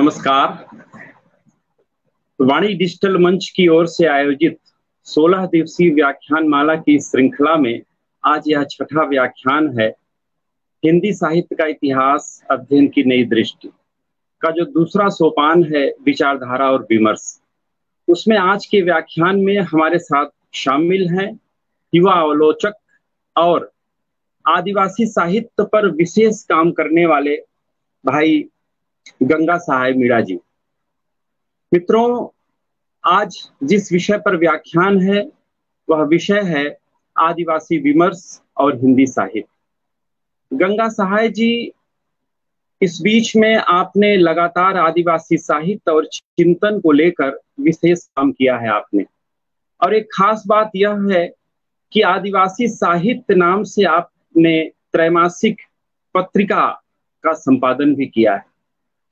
नमस्कार वाणी डिजिटल मंच की ओर से आयोजित 16 दिवसीय व्याख्यान माला की श्रृंखला में आज यह छठा व्याख्यान है हिंदी साहित्य का इतिहास अध्ययन की नई दृष्टि का जो दूसरा सोपान है विचारधारा और विमर्श उसमें आज के व्याख्यान में हमारे साथ शामिल हैं युवा अवलोचक और आदिवासी साहित्य पर विशेष काम करने वाले भाई गंगा सहाय मीणा जी मित्रों आज जिस विषय पर व्याख्यान है वह विषय है आदिवासी विमर्श और हिंदी साहित्य गंगा सहाय जी इस बीच में आपने लगातार आदिवासी साहित्य और चिंतन को लेकर विशेष काम किया है आपने और एक खास बात यह है कि आदिवासी साहित्य नाम से आपने त्रैमासिक पत्रिका का संपादन भी किया है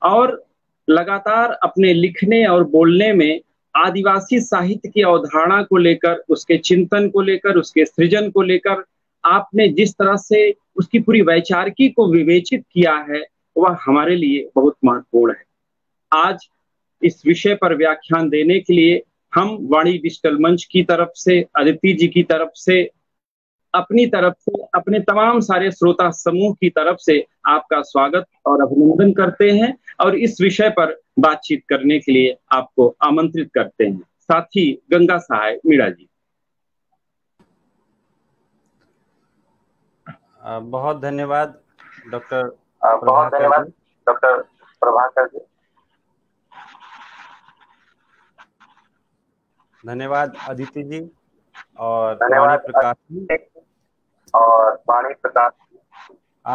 और लगातार अपने लिखने और बोलने में आदिवासी साहित्य की अवधारणा को लेकर उसके चिंतन को लेकर उसके सृजन को लेकर आपने जिस तरह से उसकी पूरी वैचारिकी को विवेचित किया है वह हमारे लिए बहुत महत्वपूर्ण है आज इस विषय पर व्याख्यान देने के लिए हम वाणी डिजिटल मंच की तरफ से अदिति जी की तरफ से अपनी तरफ से अपने तमाम सारे श्रोता समूह की तरफ से आपका स्वागत और अभिनंदन करते हैं और इस विषय पर बातचीत करने के लिए आपको आमंत्रित करते हैं साथी गंगा सहाय मीणा जी बहुत धन्यवाद डॉक्टर बहुत धन्यवाद डॉक्टर प्रभाकर जी धन्यवाद अदिति जी और प्रकाश जी और वाणी प्रताप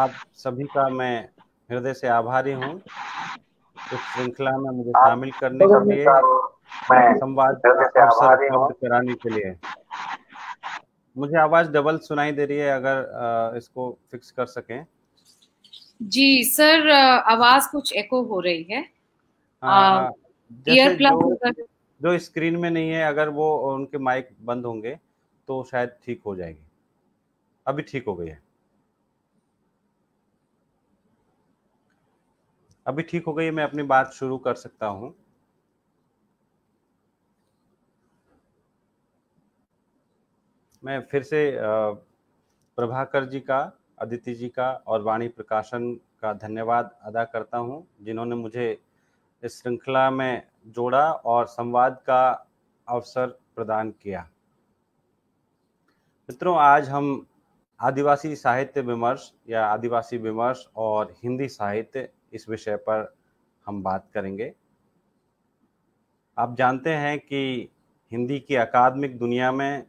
आप सभी का मैं हृदय से आभारी हूँ इस श्रृंखला में मुझे शामिल करने के लिए संवाद कराने के लिए मुझे आवाज डबल सुनाई दे रही है अगर इसको फिक्स कर सकें जी सर आवाज कुछ एको हो रही है आ, हाँ, हाँ। जो, जो स्क्रीन में नहीं है अगर वो उनके माइक बंद होंगे तो शायद ठीक हो जाएगी अभी ठीक हो गई है अभी ठीक हो गई है मैं अपनी बात शुरू कर सकता हूं मैं फिर से प्रभाकर जी का अदिति जी का और वाणी प्रकाशन का धन्यवाद अदा करता हूं जिन्होंने मुझे इस श्रृंखला में जोड़ा और संवाद का अवसर प्रदान किया मित्रों आज हम आदिवासी साहित्य विमर्श या आदिवासी विमर्श और हिंदी साहित्य इस विषय पर हम बात करेंगे आप जानते हैं कि हिंदी की अकादमिक दुनिया में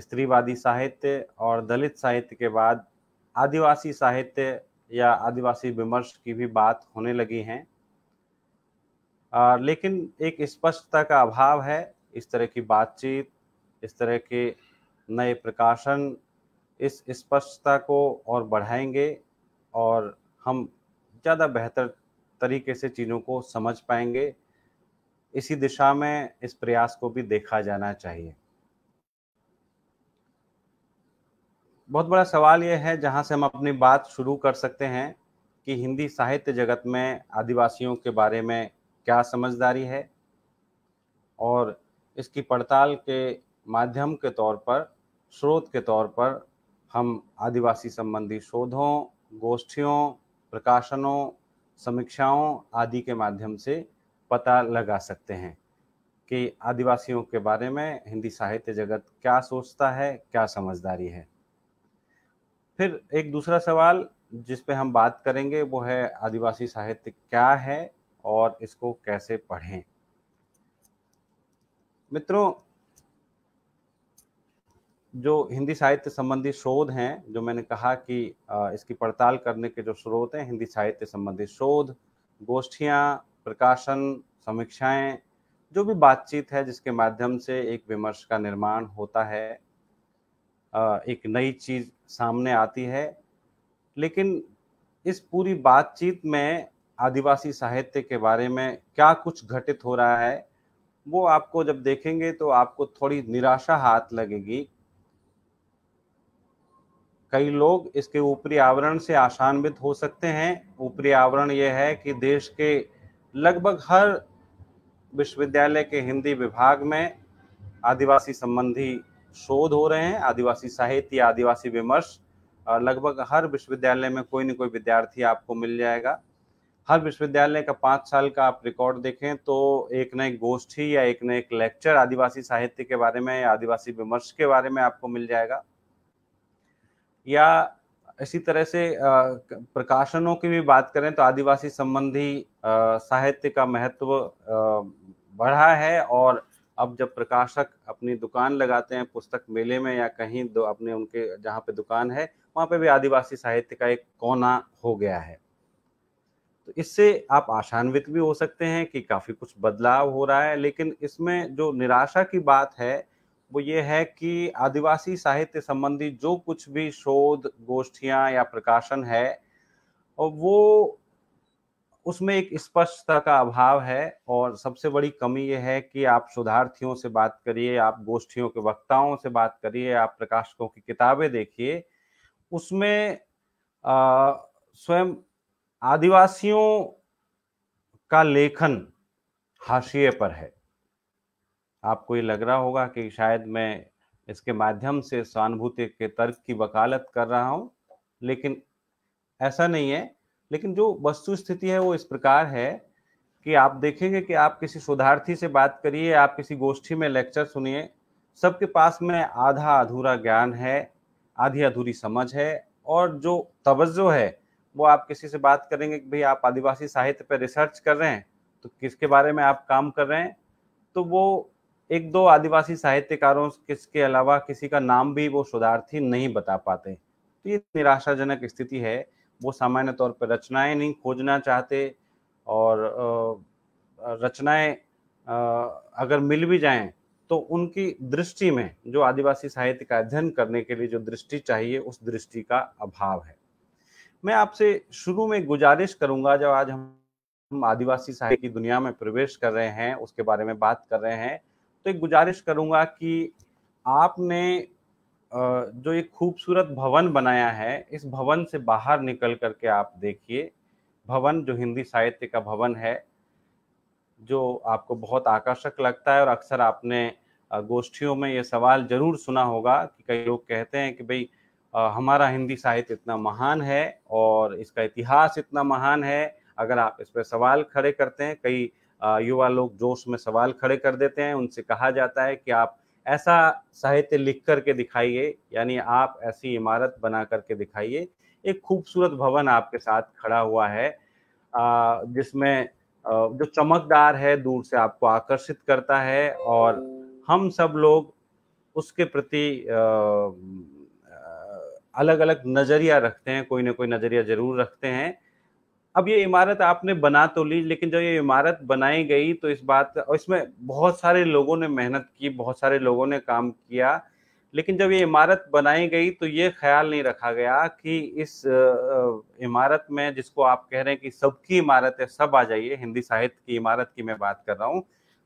स्त्रीवादी साहित्य और दलित साहित्य के बाद आदिवासी साहित्य या आदिवासी विमर्श की भी बात होने लगी हैं लेकिन एक स्पष्टता का अभाव है इस तरह की बातचीत इस तरह के नए प्रकाशन इस स्पष्टता को और बढ़ाएंगे और हम ज़्यादा बेहतर तरीके से चीज़ों को समझ पाएंगे इसी दिशा में इस प्रयास को भी देखा जाना चाहिए बहुत बड़ा सवाल यह है जहां से हम अपनी बात शुरू कर सकते हैं कि हिंदी साहित्य जगत में आदिवासियों के बारे में क्या समझदारी है और इसकी पड़ताल के माध्यम के तौर पर स्रोत के तौर पर हम आदिवासी संबंधी शोधों गोष्ठियों प्रकाशनों समीक्षाओं आदि के माध्यम से पता लगा सकते हैं कि आदिवासियों के बारे में हिंदी साहित्य जगत क्या सोचता है क्या समझदारी है फिर एक दूसरा सवाल जिस पे हम बात करेंगे वो है आदिवासी साहित्य क्या है और इसको कैसे पढ़ें मित्रों जो हिंदी साहित्य संबंधी शोध हैं जो मैंने कहा कि इसकी पड़ताल करने के जो स्रोत हैं हिंदी साहित्य संबंधी शोध गोष्ठियाँ प्रकाशन समीक्षाएं जो भी बातचीत है जिसके माध्यम से एक विमर्श का निर्माण होता है एक नई चीज सामने आती है लेकिन इस पूरी बातचीत में आदिवासी साहित्य के बारे में क्या कुछ घटित हो रहा है वो आपको जब देखेंगे तो आपको थोड़ी निराशा हाथ लगेगी कई लोग इसके ऊपरी आवरण से आशान्वित हो सकते हैं ऊपरी आवरण यह है कि देश के लगभग हर विश्वविद्यालय के हिंदी विभाग में आदिवासी संबंधी शोध हो रहे हैं आदिवासी साहित्य या आदिवासी विमर्श लगभग हर विश्वविद्यालय में कोई ना कोई विद्यार्थी आपको मिल जाएगा हर विश्वविद्यालय का पाँच साल का आप रिकॉर्ड देखें तो एक न एक गोष्ठी या एक न एक लेक्चर आदिवासी साहित्य के बारे में या आदिवासी विमर्श के बारे में आपको मिल जाएगा या इसी तरह से प्रकाशनों की भी बात करें तो आदिवासी संबंधी साहित्य का महत्व बढ़ा है और अब जब प्रकाशक अपनी दुकान लगाते हैं पुस्तक मेले में या कहीं दो अपने उनके जहाँ पे दुकान है वहाँ पे भी आदिवासी साहित्य का एक कोना हो गया है तो इससे आप आशान्वित भी हो सकते हैं कि काफ़ी कुछ बदलाव हो रहा है लेकिन इसमें जो निराशा की बात है वो ये है कि आदिवासी साहित्य संबंधी जो कुछ भी शोध गोष्ठियां या प्रकाशन है वो उसमें एक स्पष्टता का अभाव है और सबसे बड़ी कमी यह है कि आप शोधार्थियों से बात करिए आप गोष्ठियों के वक्ताओं से बात करिए आप प्रकाशकों की किताबें देखिए उसमें स्वयं आदिवासियों का लेखन हाशिए पर है आपको ये लग रहा होगा कि शायद मैं इसके माध्यम से सहानुभूति के तर्क की वकालत कर रहा हूँ लेकिन ऐसा नहीं है लेकिन जो वस्तु स्थिति है वो इस प्रकार है कि आप देखेंगे कि आप किसी शोधार्थी से बात करिए आप किसी गोष्ठी में लेक्चर सुनिए सबके पास में आधा अधूरा ज्ञान है आधी अधूरी समझ है और जो तवज्जो है वो आप किसी से बात करेंगे कि भाई आप आदिवासी साहित्य पर रिसर्च कर रहे हैं तो किसके बारे में आप काम कर रहे हैं तो वो एक दो आदिवासी साहित्यकारों किसके अलावा किसी का नाम भी वो शोधार्थी नहीं बता पाते तो ये निराशाजनक स्थिति है वो सामान्य तौर पर रचनाएं नहीं खोजना चाहते और रचनाएं अगर मिल भी जाएं तो उनकी दृष्टि में जो आदिवासी साहित्य का अध्ययन करने के लिए जो दृष्टि चाहिए उस दृष्टि का अभाव है मैं आपसे शुरू में गुजारिश करूंगा जब आज हम हम आदिवासी साहित्य की दुनिया में प्रवेश कर रहे हैं उसके बारे में बात कर रहे हैं तो एक गुजारिश करूंगा कि आपने जो एक खूबसूरत भवन बनाया है इस भवन से बाहर निकल करके आप देखिए भवन जो हिंदी साहित्य का भवन है जो आपको बहुत आकर्षक लगता है और अक्सर आपने गोष्ठियों में ये सवाल जरूर सुना होगा कि कई लोग कहते हैं कि भाई हमारा हिंदी साहित्य इतना महान है और इसका इतिहास इतना महान है अगर आप इस पर सवाल खड़े करते हैं कई युवा लोग जोश में सवाल खड़े कर देते हैं उनसे कहा जाता है कि आप ऐसा साहित्य लिख करके दिखाइए यानी आप ऐसी इमारत बना करके दिखाइए एक खूबसूरत भवन आपके साथ खड़ा हुआ है जिसमें जो चमकदार है दूर से आपको आकर्षित करता है और हम सब लोग उसके प्रति अलग अलग नज़रिया रखते हैं कोई ना कोई नज़रिया ज़रूर रखते हैं अब ये इमारत आपने बना तो ली लेकिन जब ये इमारत बनाई गई तो इस बात और इसमें बहुत सारे लोगों ने मेहनत की बहुत सारे लोगों ने काम किया लेकिन जब ये इमारत बनाई गई तो ये ख्याल नहीं रखा गया कि इस इमारत में जिसको आप कह रहे हैं कि सबकी इमारत है सब आ जाइए हिंदी साहित्य की इमारत की मैं बात कर रहा हूँ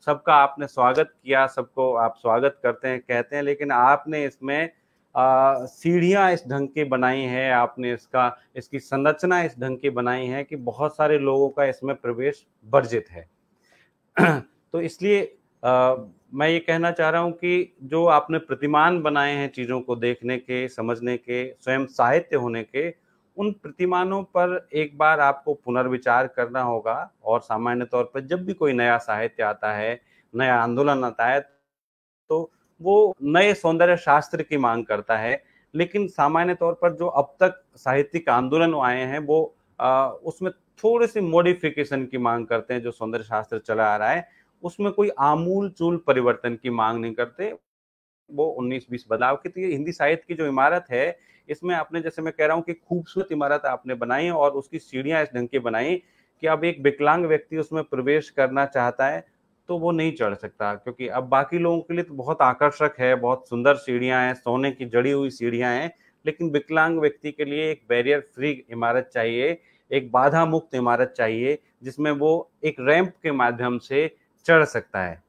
सबका आपने स्वागत किया सबको आप स्वागत करते हैं कहते हैं लेकिन आपने इसमें सीढ़ियाँ इस ढंग के बनाई हैं आपने इसका इसकी संरचना इस ढंग की बनाई है कि बहुत सारे लोगों का इसमें प्रवेश वर्जित है तो इसलिए आ, मैं ये कहना चाह रहा हूँ कि जो आपने प्रतिमान बनाए हैं चीज़ों को देखने के समझने के स्वयं साहित्य होने के उन प्रतिमानों पर एक बार आपको पुनर्विचार करना होगा और सामान्य तौर पर जब भी कोई नया साहित्य आता है नया आंदोलन आता है तो वो नए सौंदर्य शास्त्र की मांग करता है लेकिन सामान्य तौर पर जो अब तक साहित्यिक आंदोलन आए हैं वो आ, उसमें थोड़े से मॉडिफिकेशन की मांग करते हैं जो सौंदर्य शास्त्र चला आ रहा है उसमें कोई आमूल चूल परिवर्तन की मांग नहीं करते वो 19-20 बदलाव की तो ये हिंदी साहित्य की जो इमारत है इसमें आपने जैसे मैं कह रहा हूँ कि खूबसूरत इमारत आपने बनाई और उसकी सीढ़ियाँ इस ढंग की बनाई कि अब एक विकलांग व्यक्ति उसमें प्रवेश करना चाहता है तो वो नहीं चढ़ सकता क्योंकि अब बाकी लोगों के लिए तो बहुत आकर्षक है बहुत सुंदर सीढ़ियां हैं सोने की जड़ी हुई सीढ़ियां हैं लेकिन विकलांग व्यक्ति के लिए एक बैरियर फ्री इमारत चाहिए एक बाधा मुक्त इमारत चाहिए जिसमें वो एक रैंप के माध्यम से चढ़ सकता है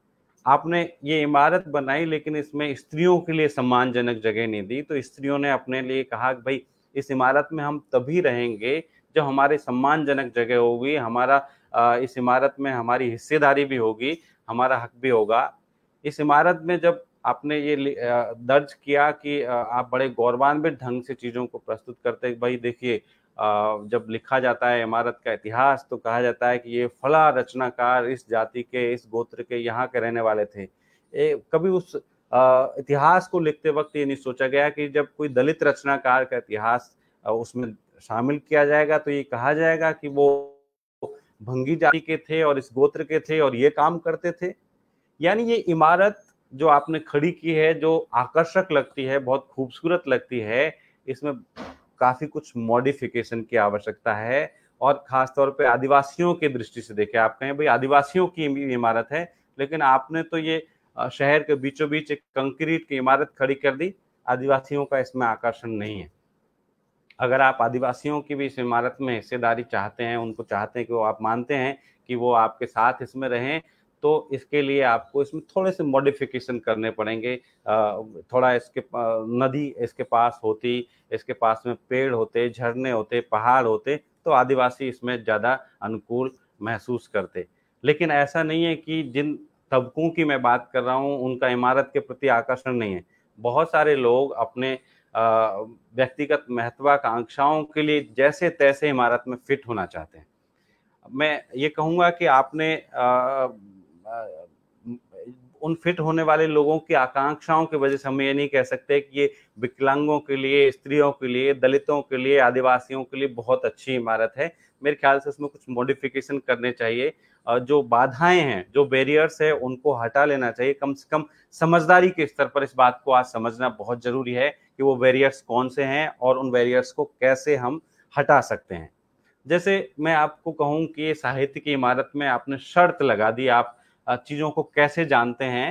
आपने ये इमारत बनाई लेकिन इसमें स्त्रियों के लिए सम्मानजनक जगह नहीं दी तो स्त्रियों ने अपने लिए कहा कि भाई इस इमारत में हम तभी रहेंगे जब हमारे सम्मानजनक जगह होगी हमारा इस इमारत में हमारी हिस्सेदारी भी होगी हमारा हक भी होगा इस इमारत में जब आपने ये दर्ज किया कि आप बड़े गौरवान्वित ढंग से चीज़ों को प्रस्तुत करते भाई देखिए जब लिखा जाता है इमारत का इतिहास तो कहा जाता है कि ये फला रचनाकार इस जाति के इस गोत्र के यहाँ के रहने वाले थे ए, कभी उस आ, इतिहास को लिखते वक्त ये नहीं सोचा गया कि जब कोई दलित रचनाकार का इतिहास उसमें शामिल किया जाएगा तो ये कहा जाएगा कि वो भंगी जाति के थे और इस गोत्र के थे और ये काम करते थे यानी ये इमारत जो आपने खड़ी की है जो आकर्षक लगती है बहुत खूबसूरत लगती है इसमें काफ़ी कुछ मॉडिफिकेशन की आवश्यकता है और खासतौर पे आदिवासियों के दृष्टि से देखें आप कहें भाई आदिवासियों की इमारत है लेकिन आपने तो ये शहर के बीचों बीच एक कंक्रीट की इमारत खड़ी कर दी आदिवासियों का इसमें आकर्षण नहीं है अगर आप आदिवासियों की भी इस इमारत में हिस्सेदारी चाहते हैं उनको चाहते हैं कि वो आप मानते हैं कि वो आपके साथ इसमें रहें तो इसके लिए आपको इसमें थोड़े से मॉडिफिकेशन करने पड़ेंगे थोड़ा इसके नदी इसके पास होती इसके पास में पेड़ होते झरने होते पहाड़ होते तो आदिवासी इसमें ज़्यादा अनुकूल महसूस करते लेकिन ऐसा नहीं है कि जिन तबकों की मैं बात कर रहा हूँ उनका इमारत के प्रति आकर्षण नहीं है बहुत सारे लोग अपने व्यक्तिगत महत्वाकांक्षाओं के लिए जैसे तैसे इमारत में फिट होना चाहते हैं मैं ये कहूँगा कि आपने आ, आ, उन फिट होने वाले लोगों की आकांक्षाओं की वजह से हम ये नहीं कह सकते कि ये विकलांगों के लिए स्त्रियों के लिए दलितों के लिए आदिवासियों के लिए बहुत अच्छी इमारत है मेरे ख्याल से इसमें कुछ मॉडिफिकेशन करने चाहिए जो बाधाएं हैं जो बैरियर्स है उनको हटा लेना चाहिए कम से कम समझदारी के स्तर पर इस बात को आज समझना बहुत जरूरी है कि वो बैरियर्स कौन से हैं और उन बैरियर्स को कैसे हम हटा सकते हैं जैसे मैं आपको कहूँ कि साहित्य की इमारत में आपने शर्त लगा दी आप चीज़ों को कैसे जानते हैं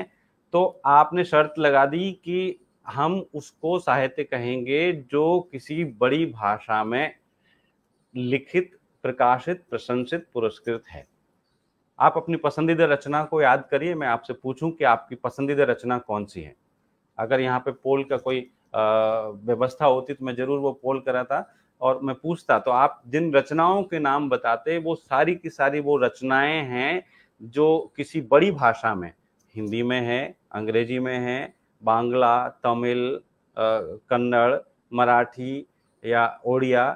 तो आपने शर्त लगा दी कि हम उसको साहित्य कहेंगे जो किसी बड़ी भाषा में लिखित प्रकाशित प्रशंसित पुरस्कृत है आप अपनी पसंदीदा रचना को याद करिए मैं आपसे पूछूं कि आपकी पसंदीदा रचना कौन सी है अगर यहाँ पे पोल का कोई व्यवस्था होती तो मैं जरूर वो पोल कराता और मैं पूछता तो आप जिन रचनाओं के नाम बताते वो सारी की सारी वो रचनाएं हैं जो किसी बड़ी भाषा में हिंदी में है अंग्रेजी में है बांग्ला तमिल कन्नड़ मराठी या ओडिया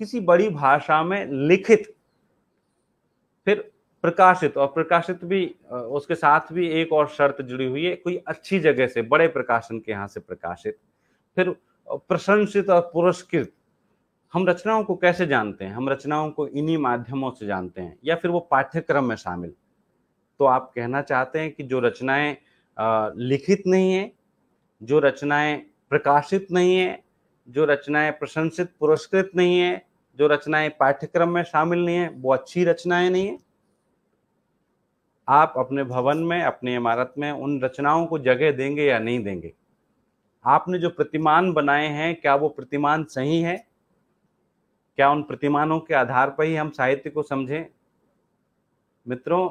किसी बड़ी भाषा में लिखित फिर प्रकाशित और प्रकाशित भी उसके साथ भी एक और शर्त जुड़ी हुई है कोई अच्छी जगह से बड़े प्रकाशन के यहाँ से प्रकाशित फिर प्रशंसित और पुरस्कृत हम रचनाओं को कैसे जानते हैं हम रचनाओं को इन्हीं माध्यमों से जानते हैं या फिर वो पाठ्यक्रम में शामिल तो आप कहना चाहते हैं कि जो रचनाएं लिखित नहीं है जो रचनाएं प्रकाशित नहीं है जो रचनाएं प्रशंसित पुरस्कृत नहीं है जो रचनाएं पाठ्यक्रम में शामिल नहीं है वो अच्छी रचनाएं नहीं है आप अपने भवन में अपनी इमारत में उन रचनाओं को जगह देंगे या नहीं देंगे आपने जो प्रतिमान बनाए हैं क्या वो प्रतिमान सही है क्या उन प्रतिमानों के आधार पर ही हम साहित्य को समझें मित्रों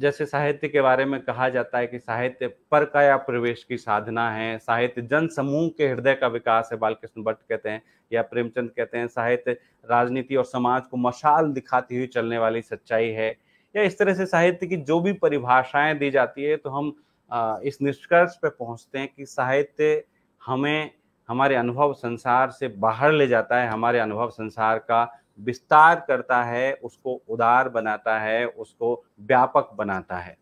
जैसे साहित्य के बारे में कहा जाता है कि साहित्य पर का या प्रवेश की साधना है साहित्य जन समूह के हृदय का विकास है बालकृष्ण भट्ट कहते हैं या प्रेमचंद कहते हैं साहित्य राजनीति और समाज को मशाल दिखाती हुई चलने वाली सच्चाई है या इस तरह से साहित्य की जो भी परिभाषाएं दी जाती है तो हम इस निष्कर्ष पर पहुंचते हैं कि साहित्य हमें हमारे अनुभव संसार से बाहर ले जाता है हमारे अनुभव संसार का विस्तार करता है उसको उदार बनाता है उसको व्यापक बनाता है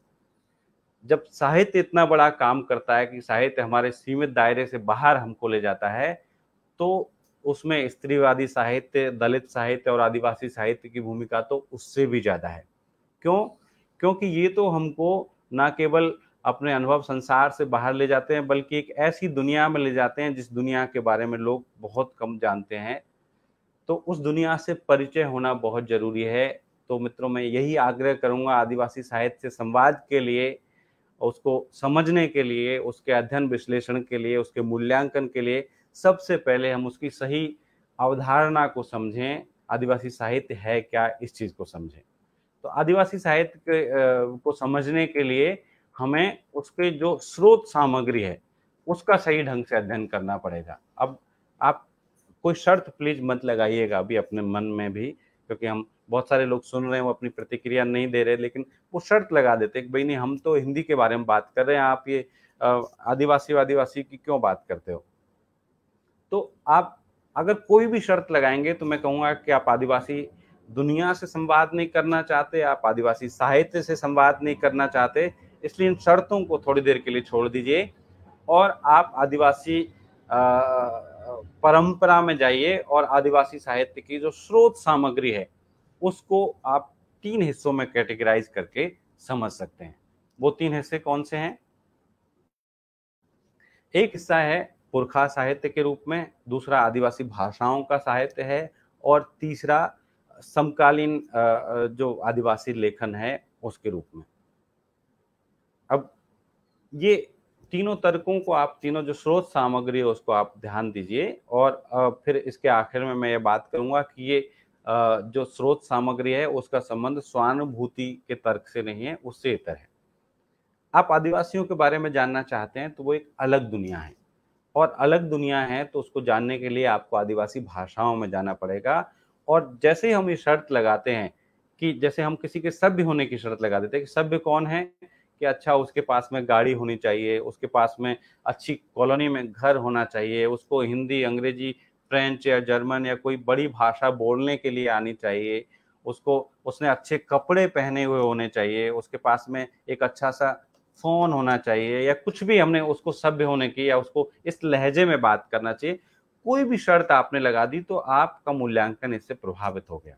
जब साहित्य इतना बड़ा काम करता है कि साहित्य हमारे सीमित दायरे से बाहर हमको ले जाता है तो उसमें स्त्रीवादी साहित्य दलित साहित्य और आदिवासी साहित्य की भूमिका तो उससे भी ज़्यादा है क्यों क्योंकि ये तो हमको ना केवल अपने अनुभव संसार से बाहर ले जाते हैं बल्कि एक ऐसी दुनिया में ले जाते हैं जिस दुनिया के बारे में लोग बहुत कम जानते हैं तो उस दुनिया से परिचय होना बहुत जरूरी है तो मित्रों मैं यही आग्रह करूंगा आदिवासी साहित्य से संवाद के लिए उसको समझने के लिए उसके अध्ययन विश्लेषण के लिए उसके मूल्यांकन के लिए सबसे पहले हम उसकी सही अवधारणा को समझें आदिवासी साहित्य है क्या इस चीज़ को समझें तो आदिवासी साहित्य को समझने के लिए हमें उसके जो स्रोत सामग्री है उसका सही ढंग से अध्ययन करना पड़ेगा अब आप कोई शर्त प्लीज मत लगाइएगा अभी अपने मन में भी क्योंकि हम बहुत सारे लोग सुन रहे हैं वो अपनी प्रतिक्रिया नहीं दे रहे लेकिन वो शर्त लगा देते हैं कि भाई नहीं हम तो हिंदी के बारे में बात कर रहे हैं आप ये आदिवासी आदिवासी की क्यों बात करते हो तो आप अगर कोई भी शर्त लगाएंगे तो मैं कहूँगा कि आप आदिवासी दुनिया से संवाद नहीं करना चाहते आप आदिवासी साहित्य से संवाद नहीं करना चाहते इसलिए इन शर्तों को थोड़ी देर के लिए छोड़ दीजिए और आप आदिवासी आ, परंपरा में जाइए और आदिवासी साहित्य की जो स्रोत सामग्री है उसको आप तीन हिस्सों में कैटेगराइज करके समझ सकते हैं वो तीन हिस्से कौन से हैं एक हिस्सा है पुरखा साहित्य के रूप में दूसरा आदिवासी भाषाओं का साहित्य है और तीसरा समकालीन जो आदिवासी लेखन है उसके रूप में अब ये तीनों तर्कों को आप तीनों जो स्रोत सामग्री है उसको आप ध्यान दीजिए और फिर इसके आखिर में मैं ये बात करूंगा कि ये जो स्रोत सामग्री है उसका संबंध स्वानुभूति के तर्क से नहीं है उससे इतर है आप आदिवासियों के बारे में जानना चाहते हैं तो वो एक अलग दुनिया है और अलग दुनिया है तो उसको जानने के लिए आपको आदिवासी भाषाओं में जाना पड़ेगा और जैसे ही हम ये शर्त लगाते हैं कि जैसे हम किसी के सभ्य होने की शर्त लगा देते हैं कि सभ्य कौन है कि अच्छा उसके पास में गाड़ी होनी चाहिए उसके पास में अच्छी कॉलोनी में घर होना चाहिए उसको हिंदी अंग्रेजी फ्रेंच या जर्मन या कोई बड़ी भाषा बोलने के लिए आनी चाहिए उसको उसने अच्छे कपड़े पहने हुए होने चाहिए उसके पास में एक अच्छा सा फोन होना चाहिए या कुछ भी हमने उसको सभ्य होने की या उसको इस लहजे में बात करना चाहिए कोई भी शर्त आपने लगा दी तो आपका मूल्यांकन इससे प्रभावित हो गया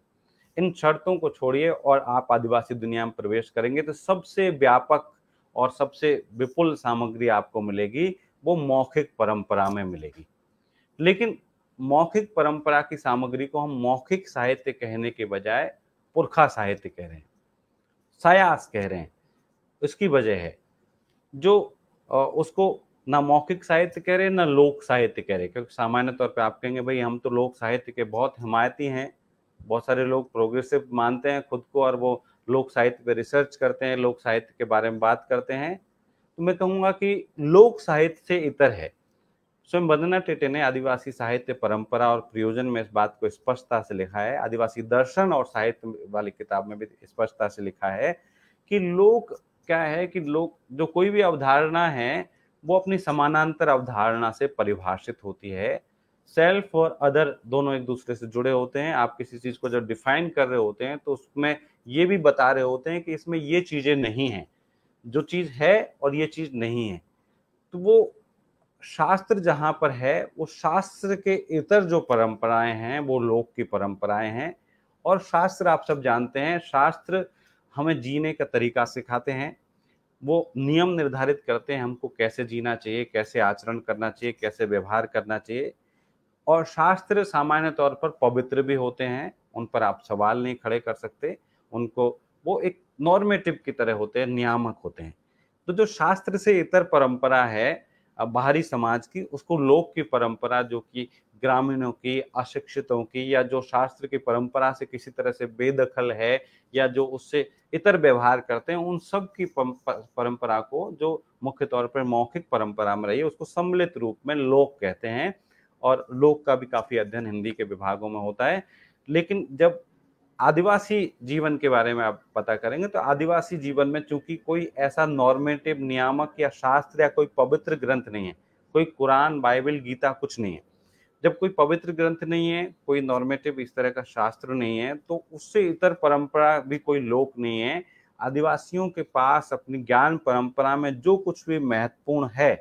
इन शर्तों को छोड़िए और आप आदिवासी दुनिया में प्रवेश करेंगे तो सबसे व्यापक और सबसे विपुल सामग्री आपको मिलेगी वो मौखिक परंपरा में मिलेगी लेकिन मौखिक परंपरा की सामग्री को हम मौखिक साहित्य कहने के बजाय पुरखा साहित्य कह रहे हैं सायास कह रहे हैं इसकी वजह है जो उसको ना मौखिक साहित्य कह रहे ना लोक साहित्य कह रहे क्योंकि सामान्य तौर पर आप कहेंगे भाई हम तो लोक साहित्य के बहुत हिमायती हैं बहुत सारे लोग प्रोग्रेसिव मानते हैं खुद को और वो लोक साहित्य पे रिसर्च करते हैं लोक साहित्य के बारे में बात करते हैं तो मैं कहूँगा कि लोक साहित्य से इतर है स्वयं वंदना टेटे ने आदिवासी साहित्य परंपरा और प्रयोजन में इस बात को स्पष्टता से लिखा है आदिवासी दर्शन और साहित्य वाली किताब में भी स्पष्टता से लिखा है कि लोक क्या है कि लोग जो कोई भी अवधारणा है वो अपनी समानांतर अवधारणा से परिभाषित होती है सेल्फ और अदर दोनों एक दूसरे से जुड़े होते हैं आप किसी चीज़ को जब डिफाइन कर रहे होते हैं तो उसमें ये भी बता रहे होते हैं कि इसमें ये चीज़ें नहीं हैं जो चीज़ है और ये चीज़ नहीं है तो वो शास्त्र जहाँ पर है वो शास्त्र के इतर जो परंपराएं हैं वो लोक की परंपराएं हैं और शास्त्र आप सब जानते हैं शास्त्र हमें जीने का तरीका सिखाते हैं वो नियम निर्धारित करते हैं हमको कैसे जीना चाहिए कैसे आचरण करना चाहिए कैसे व्यवहार करना चाहिए और शास्त्र सामान्य तौर पर पवित्र भी होते हैं उन पर आप सवाल नहीं खड़े कर सकते उनको वो एक नॉर्मेटिव की तरह होते हैं नियामक होते हैं तो जो शास्त्र से इतर परंपरा है बाहरी समाज की उसको लोक की परंपरा जो कि ग्रामीणों की अशिक्षितों की या जो शास्त्र की परंपरा से किसी तरह से बेदखल है या जो उससे इतर व्यवहार करते हैं उन सब की परंपरा को जो मुख्य तौर पर मौखिक परंपरा में रही है उसको सम्मिलित रूप में लोक कहते हैं और लोक का भी काफ़ी अध्ययन हिंदी के विभागों में होता है लेकिन जब आदिवासी जीवन के बारे में आप पता करेंगे तो आदिवासी जीवन में चूंकि कोई ऐसा नॉर्मेटिव नियामक या शास्त्र या कोई पवित्र ग्रंथ नहीं है कोई कुरान बाइबल गीता कुछ नहीं है जब कोई पवित्र ग्रंथ नहीं है कोई नॉर्मेटिव इस तरह का शास्त्र नहीं है तो उससे इतर परंपरा भी कोई लोक नहीं है आदिवासियों के पास अपनी ज्ञान परंपरा में जो कुछ भी महत्वपूर्ण है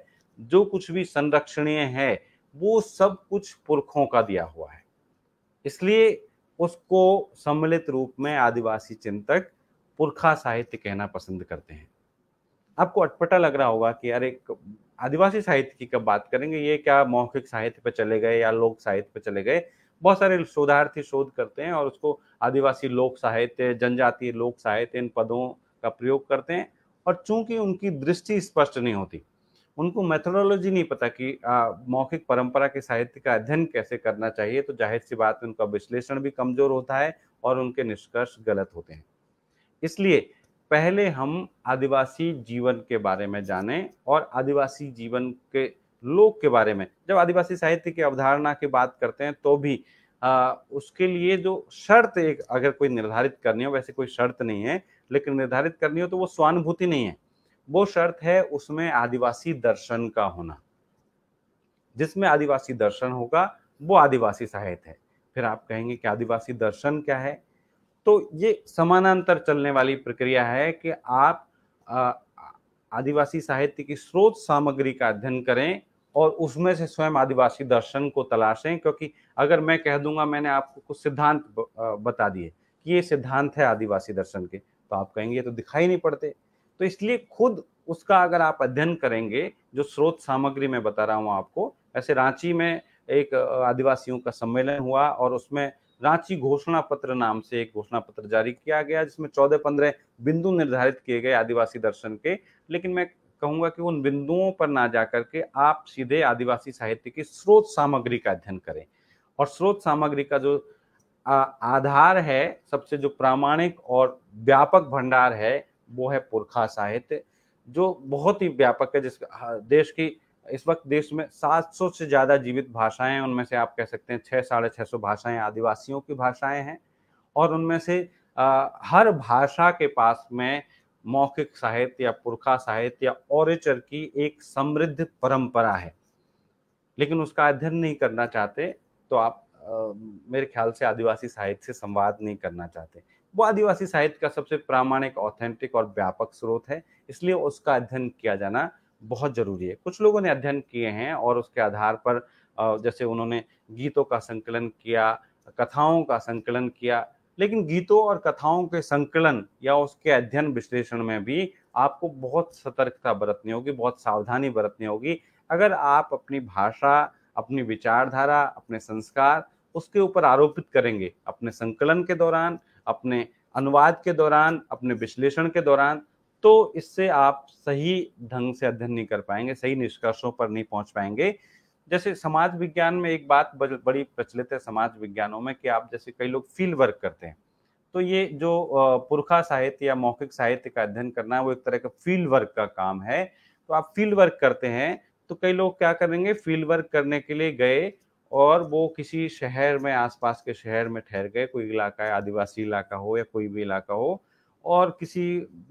जो कुछ भी संरक्षणीय है वो सब कुछ पुरखों का दिया हुआ है इसलिए उसको सम्मिलित रूप में आदिवासी चिंतक पुरखा साहित्य कहना पसंद करते हैं आपको अटपटा लग रहा होगा कि यार एक आदिवासी साहित्य की कब बात करेंगे ये क्या मौखिक साहित्य पर चले गए या लोक साहित्य पर चले गए बहुत सारे शोधार्थी शोध करते हैं और उसको आदिवासी लोक साहित्य जनजातीय लोक साहित्य इन पदों का प्रयोग करते हैं और चूंकि उनकी दृष्टि स्पष्ट नहीं होती उनको मेथोडोलॉजी नहीं पता कि आ, मौखिक परंपरा के साहित्य का अध्ययन कैसे करना चाहिए तो जाहिर सी बात उनका विश्लेषण भी कमजोर होता है और उनके निष्कर्ष गलत होते हैं इसलिए पहले हम आदिवासी जीवन के बारे में जानें और आदिवासी जीवन के लोग के बारे में जब आदिवासी साहित्य की अवधारणा की बात करते हैं तो भी आ, उसके लिए जो शर्त एक अगर कोई निर्धारित करनी हो वैसे कोई शर्त नहीं है लेकिन निर्धारित करनी हो तो वो स्वानुभूति नहीं है वो शर्त है उसमें आदिवासी दर्शन का होना जिसमें आदिवासी दर्शन होगा वो आदिवासी साहित्य है फिर आप कहेंगे कि आदिवासी दर्शन क्या है तो ये समानांतर चलने वाली प्रक्रिया है कि आप आ, आदिवासी साहित्य की स्रोत सामग्री का अध्ययन करें और उसमें से स्वयं आदिवासी दर्शन को तलाशें क्योंकि अगर मैं कह दूंगा मैंने आपको कुछ सिद्धांत बता दिए कि ये सिद्धांत है आदिवासी दर्शन के तो आप कहेंगे ये तो दिखाई नहीं पड़ते तो इसलिए खुद उसका अगर आप अध्ययन करेंगे जो स्रोत सामग्री में बता रहा हूँ आपको ऐसे रांची में एक आदिवासियों का सम्मेलन हुआ और उसमें रांची घोषणा पत्र नाम से एक घोषणा पत्र जारी किया गया जिसमें चौदह पंद्रह बिंदु निर्धारित किए गए आदिवासी दर्शन के लेकिन मैं कहूंगा कि उन बिंदुओं पर ना जाकर के आप सीधे आदिवासी साहित्य की स्रोत सामग्री का अध्ययन करें और स्रोत सामग्री का जो आधार है सबसे जो प्रामाणिक और व्यापक भंडार है वो है पुरखा साहित्य जो बहुत ही व्यापक है जिस हाँ, देश की इस वक्त देश में 700 से ज़्यादा जीवित भाषाएं उनमें से आप कह सकते हैं छः साढ़े छः सौ भाषाएं आदिवासियों की भाषाएं हैं और उनमें से आ, हर भाषा के पास में मौखिक साहित्य या पुरखा साहित्य या ओरिचर की एक समृद्ध परंपरा है लेकिन उसका अध्ययन नहीं करना चाहते तो आप आ, मेरे ख्याल से आदिवासी साहित्य से संवाद नहीं करना चाहते वो आदिवासी साहित्य का सबसे प्रामाणिक ऑथेंटिक और व्यापक स्रोत है इसलिए उसका अध्ययन किया जाना बहुत जरूरी है कुछ लोगों ने अध्ययन किए हैं और उसके आधार पर जैसे उन्होंने गीतों का संकलन किया कथाओं का संकलन किया लेकिन गीतों और कथाओं के संकलन या उसके अध्ययन विश्लेषण में भी आपको बहुत सतर्कता बरतनी होगी बहुत सावधानी बरतनी होगी अगर आप अपनी भाषा अपनी विचारधारा अपने संस्कार उसके ऊपर आरोपित करेंगे अपने संकलन के दौरान अपने अनुवाद के दौरान अपने विश्लेषण के दौरान तो इससे आप सही ढंग से अध्ययन नहीं कर पाएंगे सही निष्कर्षों पर नहीं पहुंच पाएंगे जैसे समाज विज्ञान में एक बात बड़ी प्रचलित है समाज विज्ञानों में कि आप जैसे कई लोग फील्ड वर्क करते हैं तो ये जो पुरखा साहित्य या मौखिक साहित्य का अध्ययन करना है वो एक तरह का फील्ड वर्क का काम है तो आप फील्ड वर्क करते हैं तो कई लोग क्या करेंगे फील्ड वर्क करने के लिए गए और वो किसी शहर में आसपास के शहर में ठहर गए कोई इलाका है आदिवासी इलाका हो या कोई भी इलाका हो और किसी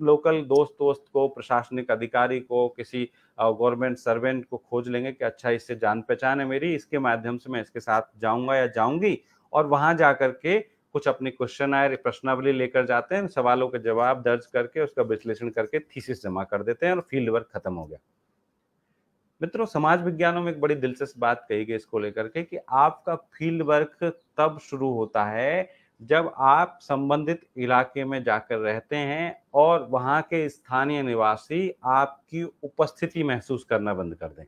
लोकल दोस्त दोस्त को प्रशासनिक अधिकारी को किसी गवर्नमेंट सर्वेंट को खोज लेंगे कि अच्छा इससे जान पहचान है मेरी इसके माध्यम से मैं इसके साथ जाऊंगा या जाऊंगी और वहां जा के कुछ अपनी क्वेश्चन आए प्रश्नावली लेकर जाते हैं सवालों के जवाब दर्ज करके उसका विश्लेषण करके थीसिस जमा कर देते हैं और फील्ड वर्क खत्म हो गया मित्रों समाज विज्ञानों में एक बड़ी दिलचस्प बात कही गई इसको लेकर के कि आपका फील्ड वर्क तब शुरू होता है जब आप संबंधित इलाके में जाकर रहते हैं और वहां के स्थानीय निवासी आपकी उपस्थिति महसूस करना बंद कर दें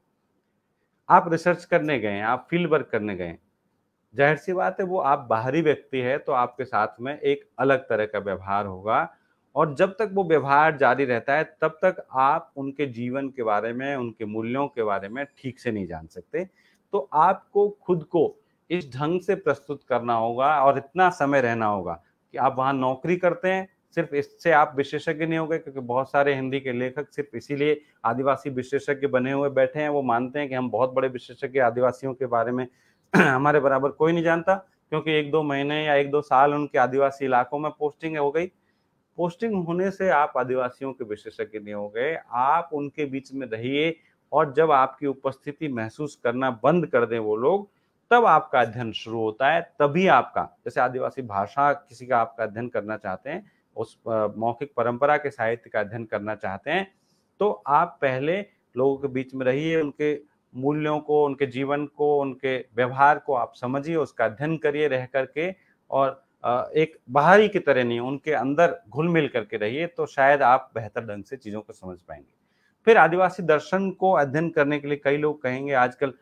आप रिसर्च करने गए आप फील्ड वर्क करने गए जाहिर सी बात है वो आप बाहरी व्यक्ति है तो आपके साथ में एक अलग तरह का व्यवहार होगा और जब तक वो व्यवहार जारी रहता है तब तक आप उनके जीवन के बारे में उनके मूल्यों के बारे में ठीक से नहीं जान सकते तो आपको खुद को इस ढंग से प्रस्तुत करना होगा और इतना समय रहना होगा कि आप वहाँ नौकरी करते हैं सिर्फ इससे आप विशेषज्ञ नहीं हो गए क्योंकि बहुत सारे हिंदी के लेखक सिर्फ इसीलिए आदिवासी विशेषज्ञ बने हुए बैठे हैं वो मानते हैं कि हम बहुत बड़े विशेषज्ञ आदिवासियों के बारे में हमारे बराबर कोई नहीं जानता क्योंकि एक दो महीने या एक दो साल उनके आदिवासी इलाकों में पोस्टिंग हो गई पोस्टिंग होने से आप आदिवासियों के विशेषज्ञ नहीं हो गए आप उनके बीच में रहिए और जब आपकी उपस्थिति महसूस करना बंद कर दें वो लोग तब आपका अध्ययन शुरू होता है तभी आपका जैसे आदिवासी भाषा किसी का आपका अध्ययन करना चाहते हैं उस मौखिक परंपरा के साहित्य का अध्ययन करना चाहते हैं तो आप पहले लोगों के बीच में रहिए उनके मूल्यों को उनके जीवन को उनके व्यवहार को आप समझिए उसका अध्ययन करिए रह करके और एक बाहरी की तरह नहीं उनके अंदर घुल मिल करके रहिए तो शायद आप बेहतर ढंग से चीज़ों को समझ पाएंगे फिर आदिवासी दर्शन को अध्ययन करने के लिए कई लोग कहेंगे आजकल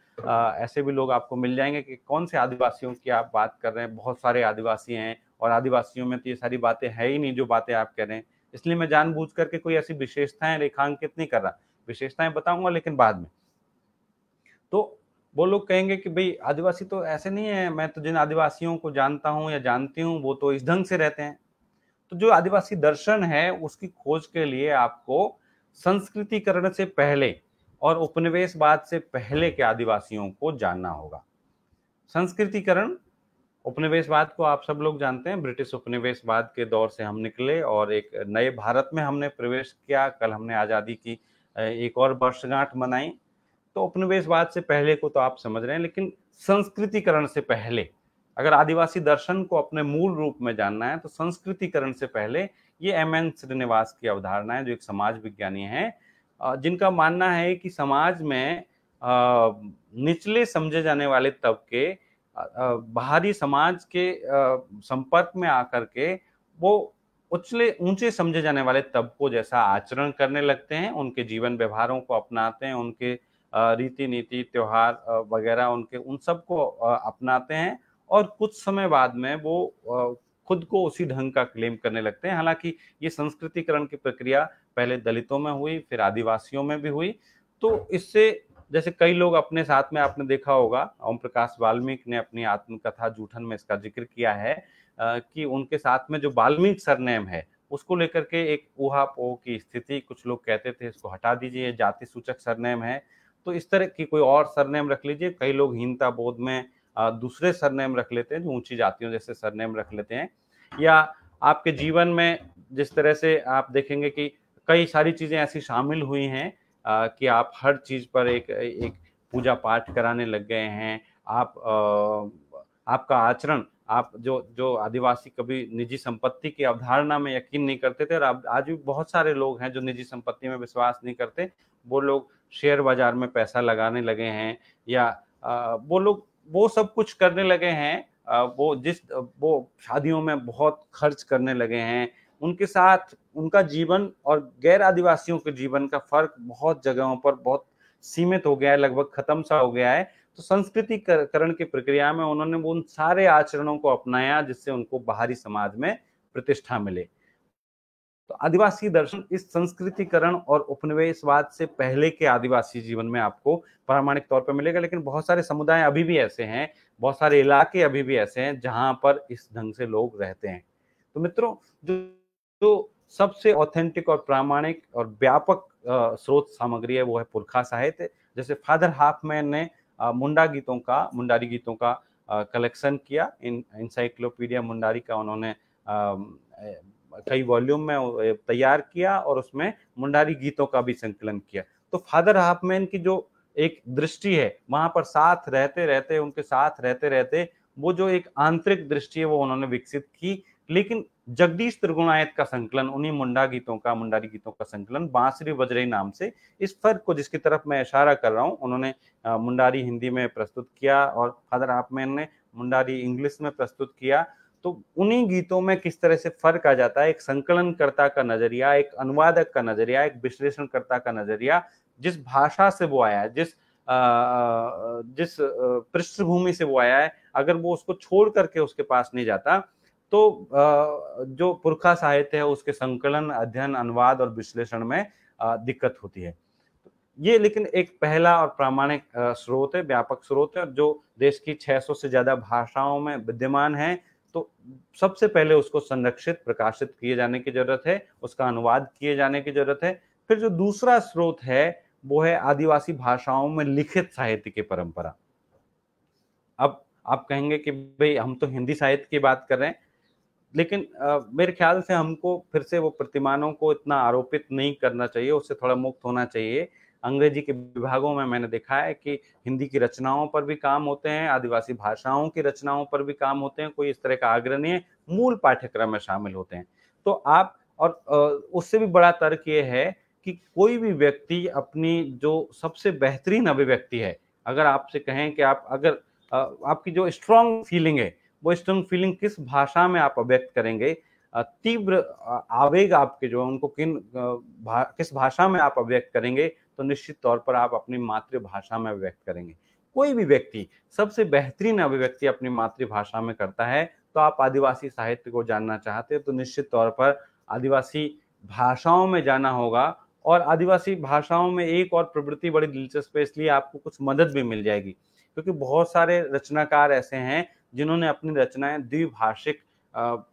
ऐसे भी लोग आपको मिल जाएंगे कि कौन से आदिवासियों की आप बात कर रहे हैं बहुत सारे आदिवासी हैं और आदिवासियों में तो ये सारी बातें है ही नहीं जो बातें आप कर रहे हैं इसलिए मैं जानबूझ करके कोई ऐसी विशेषताएं रेखांकित नहीं कर रहा विशेषताएं बताऊंगा लेकिन बाद में तो वो लोग कहेंगे कि भाई आदिवासी तो ऐसे नहीं है मैं तो जिन आदिवासियों को जानता हूँ या जानती हूँ वो तो इस ढंग से रहते हैं तो जो आदिवासी दर्शन है उसकी खोज के लिए आपको संस्कृतिकरण से पहले और उपनिवेशवाद से पहले के आदिवासियों को जानना होगा संस्कृतिकरण उपनिवेशवाद को आप सब लोग जानते हैं ब्रिटिश उपनिवेशवाद के दौर से हम निकले और एक नए भारत में हमने प्रवेश किया कल हमने आज़ादी की एक और वर्षगांठ मनाई तो उपनिवेशवाद से पहले को तो आप समझ रहे हैं लेकिन संस्कृतिकरण से पहले अगर आदिवासी दर्शन को अपने मूल रूप में जानना है तो संस्कृतिकरण से पहले ये एम एन श्रीनिवास की अवधारणा है जो एक समाज विज्ञानी है जिनका मानना है कि समाज में निचले समझे जाने वाले तबके बाहरी समाज के संपर्क में आकर के वो उचले ऊंचे समझे जाने वाले तबकों जैसा आचरण करने लगते हैं उनके जीवन व्यवहारों को अपनाते हैं उनके रीति नीति त्यौहार वगैरह उनके उन सबको अपनाते हैं और कुछ समय बाद में वो खुद को उसी ढंग का क्लेम करने लगते हैं हालांकि ये संस्कृतिकरण की प्रक्रिया पहले दलितों में हुई फिर आदिवासियों में भी हुई तो इससे जैसे कई लोग अपने साथ में आपने देखा होगा ओम प्रकाश वाल्मीकि ने अपनी आत्मकथा जूठन में इसका जिक्र किया है कि उनके साथ में जो वाल्मीकि सरनेम है उसको लेकर के एक ऊहा पोह की स्थिति कुछ लोग कहते थे इसको हटा दीजिए जाति सूचक सरनेम है तो इस तरह की कोई और सरनेम रख लीजिए कई लोग हीनता बोध में दूसरे सरनेम रख लेते हैं जो ऊंची जातियों जैसे सरनेम रख लेते हैं या आपके जीवन में जिस तरह से आप देखेंगे कि कई सारी चीज़ें ऐसी शामिल हुई हैं कि आप हर चीज़ पर एक एक पूजा पाठ कराने लग गए हैं आप आ, आपका आचरण आप जो जो आदिवासी कभी निजी संपत्ति की अवधारणा में यकीन नहीं करते थे और आज भी बहुत सारे लोग हैं जो निजी संपत्ति में विश्वास नहीं करते वो लोग शेयर बाजार में पैसा लगाने लगे हैं या वो लोग वो सब कुछ करने लगे हैं वो जिस वो शादियों में बहुत खर्च करने लगे हैं उनके साथ उनका जीवन और गैर आदिवासियों के जीवन का फर्क बहुत जगहों पर बहुत सीमित हो गया है लगभग खत्म सा हो गया है तो संस्कृतिकरण की प्रक्रिया में उन्होंने उन सारे आचरणों को अपनाया जिससे उनको बाहरी समाज में प्रतिष्ठा मिले तो आदिवासी दर्शन इस संस्कृतिकरण और उपनिवेशवाद से पहले के आदिवासी जीवन में आपको प्रामाणिक तौर पर मिलेगा लेकिन बहुत सारे समुदाय अभी भी ऐसे हैं बहुत सारे इलाके अभी भी ऐसे हैं जहां पर इस ढंग से लोग रहते हैं तो मित्रों जो जो सबसे ऑथेंटिक और प्रामाणिक और व्यापक स्रोत सामग्री है वो है पुरखा साहित्य जैसे फादर मैन ने मुंडा गीतों का मुंडारी गीतों का कलेक्शन किया इन इंसाइक्लोपीडिया मुंडारी का उन्होंने कई वॉल्यूम में तैयार किया और उसमें मुंडारी गीतों का भी संकलन किया तो फादर हाफमैन की जो एक दृष्टि है वहां पर साथ रहते रहते उनके साथ रहते रहते वो जो एक आंतरिक दृष्टि है वो उन्होंने विकसित की लेकिन जगदीश त्रिगुणायत का संकलन उन्हीं मुंडा गीतों का मुंडारी गीतों का संकलन बांसुरी बजरई नाम से इस फर्क को जिसकी तरफ मैं इशारा कर रहा हूँ उन्होंने मुंडारी हिंदी में प्रस्तुत किया और फादर हाफमैन ने मुंडारी इंग्लिश में प्रस्तुत किया तो उन्हीं गीतों में किस तरह से फर्क आ जाता है एक संकलनकर्ता का नजरिया एक अनुवादक का नजरिया एक विश्लेषणकर्ता का नजरिया जिस भाषा से वो आया है जिस आ, जिस पृष्ठभूमि से वो आया है अगर वो उसको छोड़ करके उसके पास नहीं जाता तो आ, जो पुरखा साहित्य है उसके संकलन अध्ययन अनुवाद और विश्लेषण में आ, दिक्कत होती है ये लेकिन एक पहला और प्रामाणिक स्रोत है व्यापक स्रोत है जो देश की 600 से ज्यादा भाषाओं में विद्यमान है तो सबसे पहले उसको संरक्षित प्रकाशित किए जाने की जरूरत है उसका अनुवाद किए जाने की जरूरत है फिर जो दूसरा स्रोत है वो है आदिवासी भाषाओं में लिखित साहित्य की परंपरा अब आप कहेंगे कि भाई हम तो हिंदी साहित्य की बात कर रहे हैं लेकिन आ, मेरे ख्याल से हमको फिर से वो प्रतिमानों को इतना आरोपित नहीं करना चाहिए उससे थोड़ा मुक्त होना चाहिए अंग्रेजी के विभागों में मैंने देखा है कि हिंदी की रचनाओं पर भी काम होते हैं आदिवासी भाषाओं की रचनाओं पर भी काम होते हैं कोई इस तरह का अग्रणीय मूल पाठ्यक्रम में शामिल होते हैं तो आप और उससे भी बड़ा तर्क ये है कि कोई भी व्यक्ति अपनी जो सबसे बेहतरीन अभिव्यक्ति है अगर आपसे कहें कि आप अगर आपकी जो स्ट्रांग फीलिंग है वो स्ट्रांग फीलिंग किस भाषा में आप अव्यक्त करेंगे तीव्र आवेग आपके जो है उनको किन भा, किस भाषा में आप अव्यक्त करेंगे तो निश्चित तौर पर आप अपनी मातृभाषा में व्यक्त करेंगे कोई भी व्यक्ति सबसे बेहतरीन अभिव्यक्ति अपनी मातृभाषा में करता है तो आप आदिवासी साहित्य को जानना चाहते हैं तो निश्चित तौर पर आदिवासी भाषाओं में जाना होगा और आदिवासी भाषाओं में एक और प्रवृत्ति बड़ी दिलचस्प है इसलिए आपको कुछ मदद भी मिल जाएगी क्योंकि बहुत सारे रचनाकार ऐसे हैं जिन्होंने अपनी रचनाएं द्विभाषिक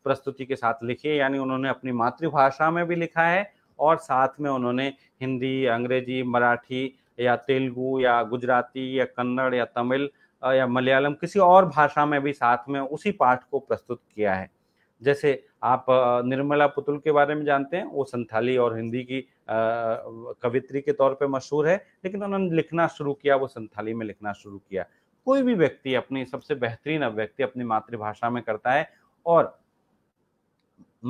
प्रस्तुति के साथ लिखी है यानी उन्होंने अपनी मातृभाषा में भी लिखा है और साथ में उन्होंने हिंदी अंग्रेजी मराठी या तेलुगु या गुजराती या कन्नड़ या तमिल या मलयालम किसी और भाषा में भी साथ में उसी पाठ को प्रस्तुत किया है जैसे आप निर्मला पुतुल के बारे में जानते हैं वो संथाली और हिंदी की कवित्री के तौर पे मशहूर है लेकिन उन्होंने लिखना शुरू किया वो संथाली में लिखना शुरू किया कोई भी व्यक्ति अपनी सबसे बेहतरीन अभिव्यक्ति अपनी मातृभाषा में करता है और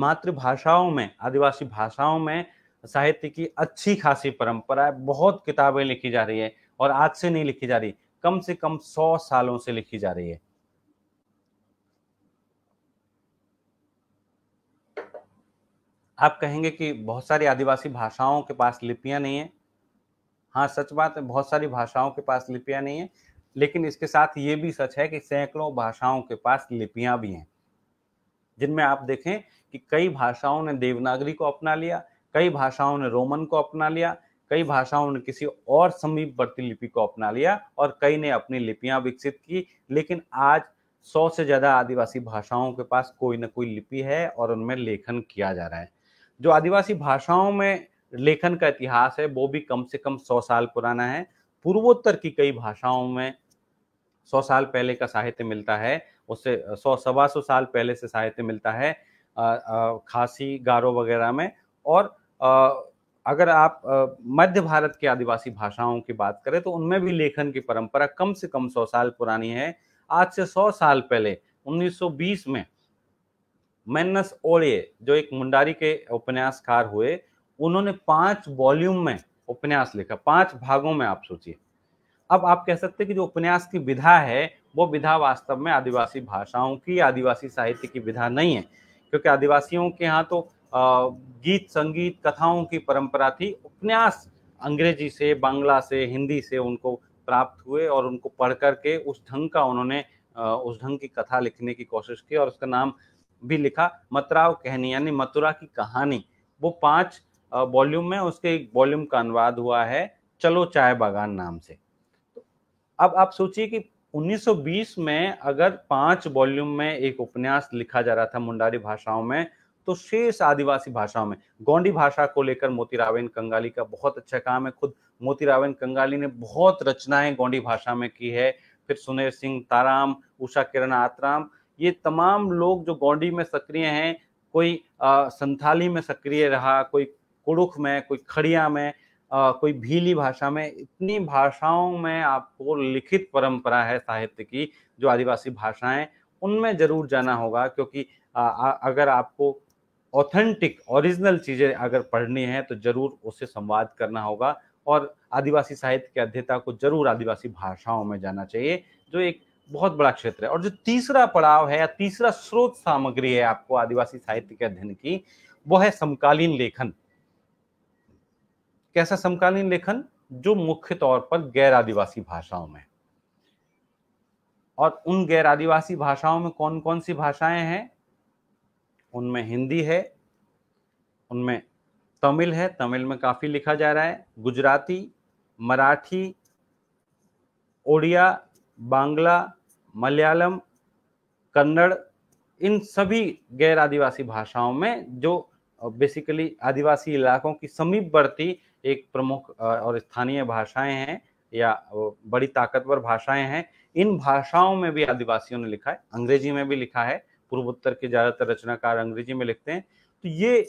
मातृभाषाओं में आदिवासी भाषाओं में साहित्य की अच्छी खासी परंपरा है बहुत किताबें लिखी जा रही है और आज से नहीं लिखी जा रही कम से कम सौ सालों से लिखी जा रही है आप कहेंगे कि बहुत सारी आदिवासी भाषाओं के पास लिपियां नहीं है हाँ सच बात है बहुत सारी भाषाओं के पास लिपियां नहीं है लेकिन इसके साथ ये भी सच है कि सैकड़ों भाषाओं के पास लिपियां भी हैं जिनमें आप देखें कि कई भाषाओं ने देवनागरी को अपना लिया कई भाषाओं ने रोमन को अपना लिया कई भाषाओं ने किसी और समीपवर्ती लिपि को अपना लिया और कई ने अपनी लिपियां विकसित की लेकिन आज सौ से ज़्यादा आदिवासी भाषाओं के पास कोई ना कोई लिपि है और उनमें लेखन किया जा रहा है जो आदिवासी भाषाओं में लेखन का इतिहास है वो भी कम से कम सौ साल पुराना है पूर्वोत्तर की कई भाषाओं में सौ साल पहले का साहित्य मिलता है उससे सौ सवा सौ साल पहले से साहित्य मिलता है खासी गारो वगैरह में और अगर आप मध्य भारत के आदिवासी भाषाओं की बात करें तो उनमें भी लेखन की परंपरा कम से कम सौ साल पुरानी है आज से सौ साल पहले 1920 में मैनस ओड़े जो एक मुंडारी के उपन्यासकार हुए उन्होंने पांच वॉल्यूम में उपन्यास लिखा पांच भागों में आप सोचिए अब आप कह सकते हैं कि जो उपन्यास की विधा है वो विधा वास्तव में आदिवासी भाषाओं की आदिवासी साहित्य की विधा नहीं है क्योंकि आदिवासियों के यहाँ तो गीत संगीत कथाओं की परंपरा थी उपन्यास अंग्रेजी से बांग्ला से हिंदी से उनको प्राप्त हुए और उनको पढ़ करके उस ढंग का उन्होंने उस ढंग की कथा लिखने की कोशिश की और उसका नाम भी लिखा मतराव कहनी यानी मथुरा की कहानी वो पांच वॉल्यूम में उसके एक वॉल्यूम का अनुवाद हुआ है चलो चाय बागान नाम से तो अब आप सोचिए कि 1920 में अगर पांच वॉल्यूम में एक उपन्यास लिखा जा रहा था मुंडारी भाषाओं में तो शेष आदिवासी भाषाओं में गोंडी भाषा को लेकर मोतीरावेन कंगाली का बहुत अच्छा काम है खुद मोतीरावेन कंगाली ने बहुत रचनाएं गोंडी भाषा में की है फिर सुनेर सिंह ताराम उषा किरण आतराम ये तमाम लोग जो गोंडी में सक्रिय हैं कोई आ, संथाली में सक्रिय रहा कोई कुड़ुख में कोई खड़िया में आ, कोई भीली भाषा में इतनी भाषाओं में आपको लिखित परंपरा है साहित्य की जो आदिवासी भाषाएं उनमें जरूर जाना होगा क्योंकि आ, अगर आपको ऑथेंटिक ओरिजिनल चीज़ें अगर पढ़नी है तो ज़रूर उससे संवाद करना होगा और आदिवासी साहित्य के अध्येता को जरूर आदिवासी भाषाओं में जाना चाहिए जो एक बहुत बड़ा क्षेत्र है और जो तीसरा पड़ाव है या तीसरा स्रोत सामग्री है आपको आदिवासी साहित्य के अध्ययन की वो है समकालीन लेखन कैसा समकालीन लेखन जो मुख्य तौर पर गैर आदिवासी भाषाओं में और उन गैर आदिवासी भाषाओं में कौन कौन सी भाषाएं हैं उनमें हिंदी है उनमें तमिल है तमिल में काफ़ी लिखा जा रहा है गुजराती मराठी ओडिया बांग्ला मलयालम कन्नड़ इन सभी गैर आदिवासी भाषाओं में जो बेसिकली आदिवासी इलाकों की समीपवर्ती एक प्रमुख और स्थानीय भाषाएं हैं या बड़ी ताकतवर भाषाएं हैं इन भाषाओं में भी आदिवासियों ने लिखा है अंग्रेजी में भी लिखा है पूर्वोत्तर के ज़्यादातर रचनाकार अंग्रेजी में लिखते हैं तो ये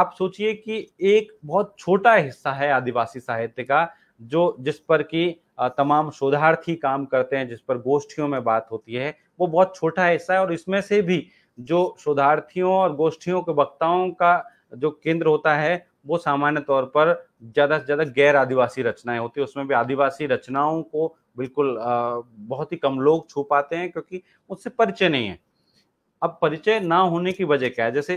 आप सोचिए कि एक बहुत छोटा हिस्सा है आदिवासी साहित्य का जो जिस पर कि तमाम शोधार्थी काम करते हैं जिस पर गोष्ठियों में बात होती है वो बहुत छोटा हिस्सा है और इसमें से भी जो शोधार्थियों और गोष्ठियों के वक्ताओं का जो केंद्र होता है वो सामान्य तौर पर ज़्यादा से ज़्यादा गैर आदिवासी रचनाएं होती है उसमें भी आदिवासी रचनाओं को बिल्कुल बहुत ही कम लोग छू पाते हैं क्योंकि उससे परिचय नहीं है अब परिचय ना होने की वजह क्या है जैसे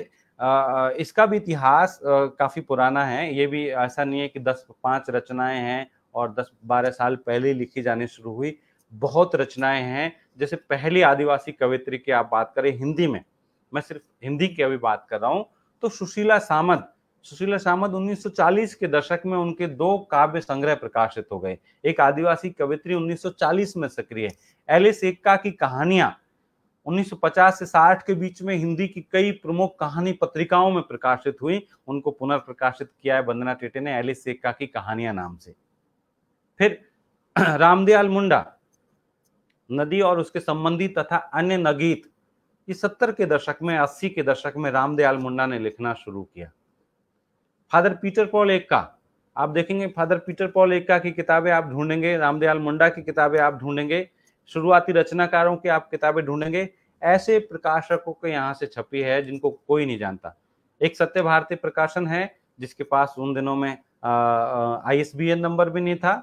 इसका भी इतिहास काफी पुराना है ये भी ऐसा नहीं है कि दस पांच रचनाएं हैं और दस बारह साल पहले लिखी जानी शुरू हुई बहुत रचनाएं हैं जैसे पहली आदिवासी कवित्री की आप बात करें हिंदी में मैं सिर्फ हिंदी की अभी बात कर रहा हूँ तो सुशीला सामंत सुशीला सामंत 1940 के दशक में उनके दो काव्य संग्रह प्रकाशित हो गए एक आदिवासी कवित्री 1940 में सक्रिय एलिस एक्का की कहानियां 1950 से 60 के बीच में हिंदी की कई प्रमुख कहानी पत्रिकाओं में प्रकाशित हुई उनको पुनर्प्रकाशित किया है वंदना टेटे ने एलिस सेक्का की कहानियां नाम से फिर रामदयाल मुंडा नदी और उसके संबंधी तथा अन्य नगीत ये सत्तर के दशक में अस्सी के दशक में रामदयाल मुंडा ने लिखना शुरू किया फादर पीटर पॉल एक्का आप देखेंगे फादर पीटर पॉल एक्का की किताबें आप ढूंढेंगे रामदयाल मुंडा की किताबें आप ढूंढेंगे शुरुआती रचनाकारों की आप किताबें ढूंढेंगे ऐसे प्रकाशकों के यहाँ से छपी है जिनको कोई नहीं जानता एक सत्य भारती प्रकाशन है जिसके पास उन दिनों में आई नंबर भी नहीं था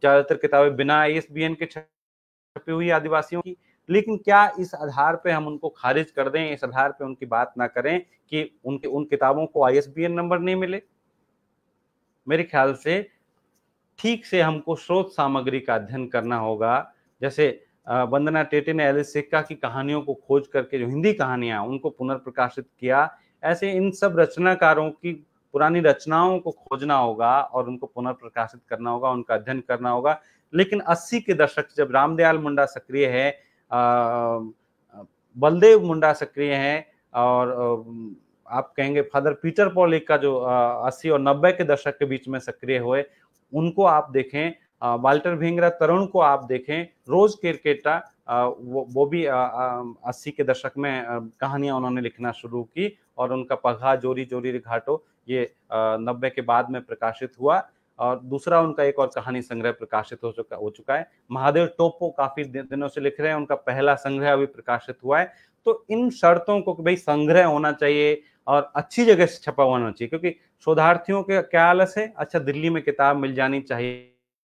ज्यादातर किताबें बिना आई के छपी हुई आदिवासियों की लेकिन क्या इस आधार पे हम उनको खारिज कर दें इस आधार पे उनकी बात ना करें कि उनके उन किताबों को आई नंबर नहीं मिले मेरे ख्याल से ठीक से हमको स्रोत सामग्री का अध्ययन करना होगा जैसे वंदना टेटे ने एलिस सिक्का की कहानियों को खोज करके जो हिंदी कहानियां उनको पुनर्प्रकाशित किया ऐसे इन सब रचनाकारों की पुरानी रचनाओं को खोजना होगा और उनको पुनर्प्रकाशित करना होगा उनका अध्ययन करना होगा लेकिन 80 के दशक जब रामदयाल मुंडा सक्रिय है बलदेव मुंडा सक्रिय हैं और आप कहेंगे फादर पीटर पॉलिक का जो अस्सी और नब्बे के दशक के बीच में सक्रिय हुए उनको आप देखें वाल्टर भेंगरा तरुण को आप देखें रोज क्रिकेटा वो वो भी अस्सी के दशक में कहानियां उन्होंने लिखना शुरू की और उनका पघा जोरी जोरी घाटो ये नब्बे के बाद में प्रकाशित हुआ और दूसरा उनका एक और कहानी संग्रह प्रकाशित हो चुका हो चुका है महादेव टोपो काफी दिनों से लिख रहे हैं उनका पहला संग्रह अभी प्रकाशित हुआ है तो इन शर्तों को भाई संग्रह होना चाहिए और अच्छी जगह से छपा होना चाहिए क्योंकि शोधार्थियों के क्या आलस है अच्छा दिल्ली में किताब मिल जानी चाहिए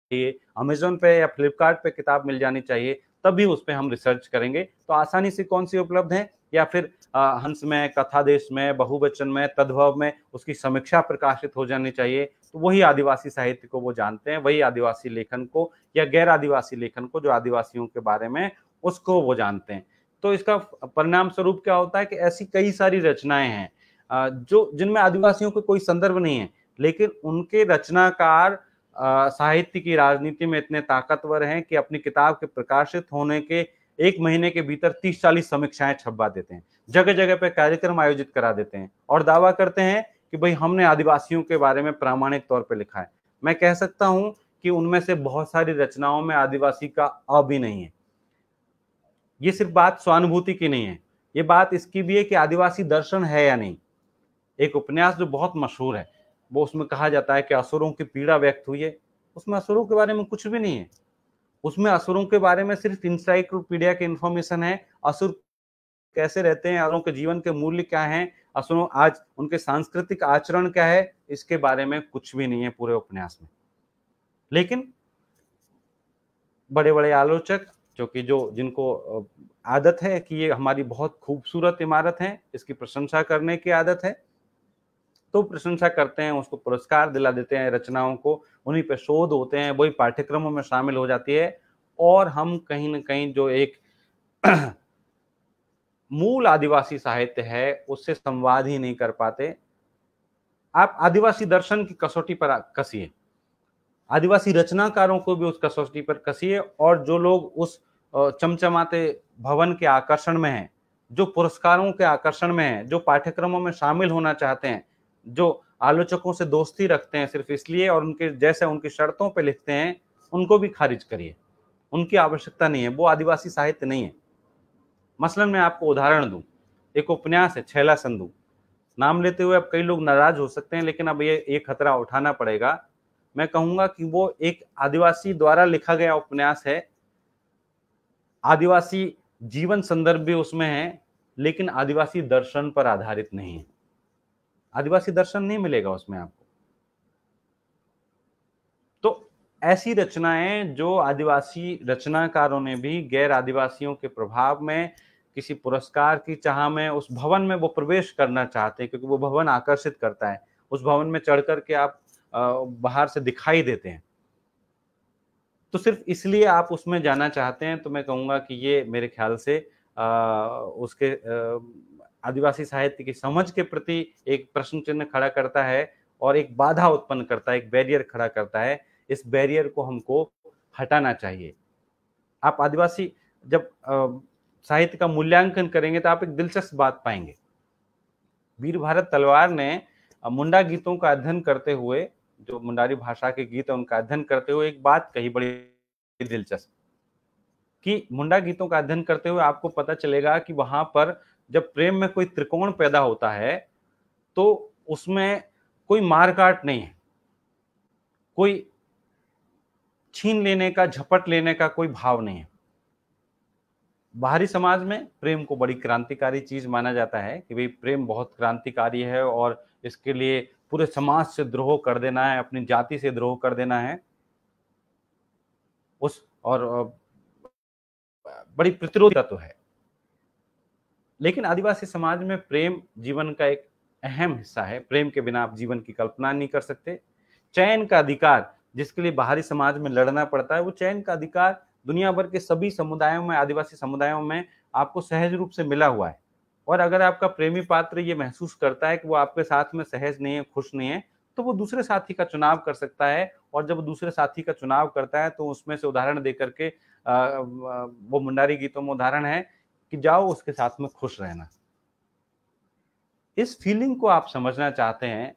चाहिए अमेजोन पे या फ्लिपकार्ट पे किताब मिल जानी चाहिए तभी उस पर हम रिसर्च करेंगे तो आसानी से कौन सी उपलब्ध है या फिर आ, हंस में कथादेश में बहुवचन में तद्भव में उसकी समीक्षा प्रकाशित हो जानी चाहिए तो वही आदिवासी साहित्य को वो जानते हैं वही आदिवासी लेखन को या गैर आदिवासी लेखन को जो आदिवासियों के बारे में उसको वो जानते हैं तो इसका परिणाम स्वरूप क्या होता है कि ऐसी कई सारी रचनाएं हैं जो जिनमें आदिवासियों का को कोई संदर्भ नहीं है लेकिन उनके रचनाकार साहित्य की राजनीति में इतने ताकतवर हैं कि अपनी किताब के प्रकाशित होने के एक महीने के भीतर तीस चालीस समीक्षाएं छपवा देते हैं जगह जगह पर कार्यक्रम आयोजित करा देते हैं और दावा करते हैं कि भाई हमने आदिवासियों के बारे में प्रामाणिक तौर पर लिखा है मैं कह सकता हूं कि उनमें से बहुत सारी रचनाओं में आदिवासी का अ भी नहीं है ये सिर्फ बात स्वानुभूति की नहीं है ये बात इसकी भी है कि आदिवासी दर्शन है या नहीं एक उपन्यास जो बहुत मशहूर है वो उसमें कहा जाता है कि असुरों की पीड़ा व्यक्त हुई है उसमें असुरों के बारे में कुछ भी नहीं है उसमें असुरों के बारे में सिर्फ इंसाइक्लोपीडिया की इन्फॉर्मेशन है असुर कैसे रहते हैं असुरों के जीवन के मूल्य क्या हैं असुरों आज उनके सांस्कृतिक आचरण क्या है इसके बारे में कुछ भी नहीं है पूरे उपन्यास में लेकिन बड़े बड़े आलोचक जो कि जो जिनको आदत है कि ये हमारी बहुत खूबसूरत इमारत है इसकी प्रशंसा करने की आदत है तो प्रशंसा करते हैं उसको पुरस्कार दिला देते हैं रचनाओं को उन्हीं पर शोध होते हैं वही पाठ्यक्रमों में शामिल हो जाती है और हम कहीं ना कहीं जो एक मूल आदिवासी साहित्य है उससे संवाद ही नहीं कर पाते आप आदिवासी दर्शन की कसौटी पर कसिए आदिवासी रचनाकारों को भी उस कसौटी पर कसिए और जो लोग उस चमचमाते भवन के आकर्षण में हैं जो पुरस्कारों के आकर्षण में हैं जो पाठ्यक्रमों में शामिल होना चाहते हैं जो आलोचकों से दोस्ती रखते हैं सिर्फ इसलिए और उनके जैसे उनकी शर्तों पर लिखते हैं उनको भी खारिज करिए उनकी आवश्यकता नहीं है वो आदिवासी साहित्य नहीं है मसलन मैं आपको उदाहरण दूं एक उपन्यास है छैला संधु नाम लेते हुए अब कई लोग नाराज हो सकते हैं लेकिन अब ये एक खतरा उठाना पड़ेगा मैं कहूंगा कि वो एक आदिवासी द्वारा लिखा गया उपन्यास है आदिवासी जीवन संदर्भ भी उसमें है लेकिन आदिवासी दर्शन पर आधारित नहीं है आदिवासी दर्शन नहीं मिलेगा उसमें आपको तो ऐसी रचनाएं जो आदिवासी रचनाकारों ने भी गैर आदिवासियों के प्रभाव में किसी पुरस्कार की चाह में उस भवन में वो प्रवेश करना चाहते हैं क्योंकि वो भवन आकर्षित करता है उस भवन में चढ़ करके आप बाहर से दिखाई देते हैं तो सिर्फ इसलिए आप उसमें जाना चाहते हैं तो मैं कहूंगा कि ये मेरे ख्याल से आ, उसके आ, आदिवासी साहित्य की समझ के प्रति एक प्रश्न चिन्ह खड़ा करता है और एक बाधा उत्पन्न करता है एक बैरियर खड़ा करता है इस बैरियर को हमको हटाना चाहिए आप आदिवासी जब साहित्य का मूल्यांकन करेंगे तो आप एक दिलचस्प बात पाएंगे वीर भारत तलवार ने मुंडा गीतों का अध्ययन करते हुए जो मुंडारी भाषा के गीत है उनका अध्ययन करते हुए एक बात कही बड़ी दिलचस्प कि मुंडा गीतों का अध्ययन करते हुए आपको पता चलेगा कि वहां पर जब प्रेम में कोई त्रिकोण पैदा होता है तो उसमें कोई मारकाट नहीं है कोई छीन लेने का झपट लेने का कोई भाव नहीं है बाहरी समाज में प्रेम को बड़ी क्रांतिकारी चीज माना जाता है कि भाई प्रेम बहुत क्रांतिकारी है और इसके लिए पूरे समाज से द्रोह कर देना है अपनी जाति से द्रोह कर देना है उस और बड़ी प्रतिरोध तो है लेकिन आदिवासी समाज में प्रेम जीवन का एक अहम हिस्सा है प्रेम के बिना आप जीवन की कल्पना नहीं कर सकते चयन का अधिकार जिसके लिए बाहरी समाज में लड़ना पड़ता है वो चयन का अधिकार दुनिया भर के सभी समुदायों में आदिवासी समुदायों में आपको सहज रूप से मिला हुआ है और अगर आपका प्रेमी पात्र ये महसूस करता है कि वो आपके साथ में सहज नहीं है खुश नहीं है तो वो दूसरे साथी का चुनाव कर सकता है और जब दूसरे साथी का चुनाव करता है तो उसमें से उदाहरण दे करके वो मुंडारी गीतों में उदाहरण है कि जाओ उसके साथ में खुश रहना इस फीलिंग को आप समझना चाहते हैं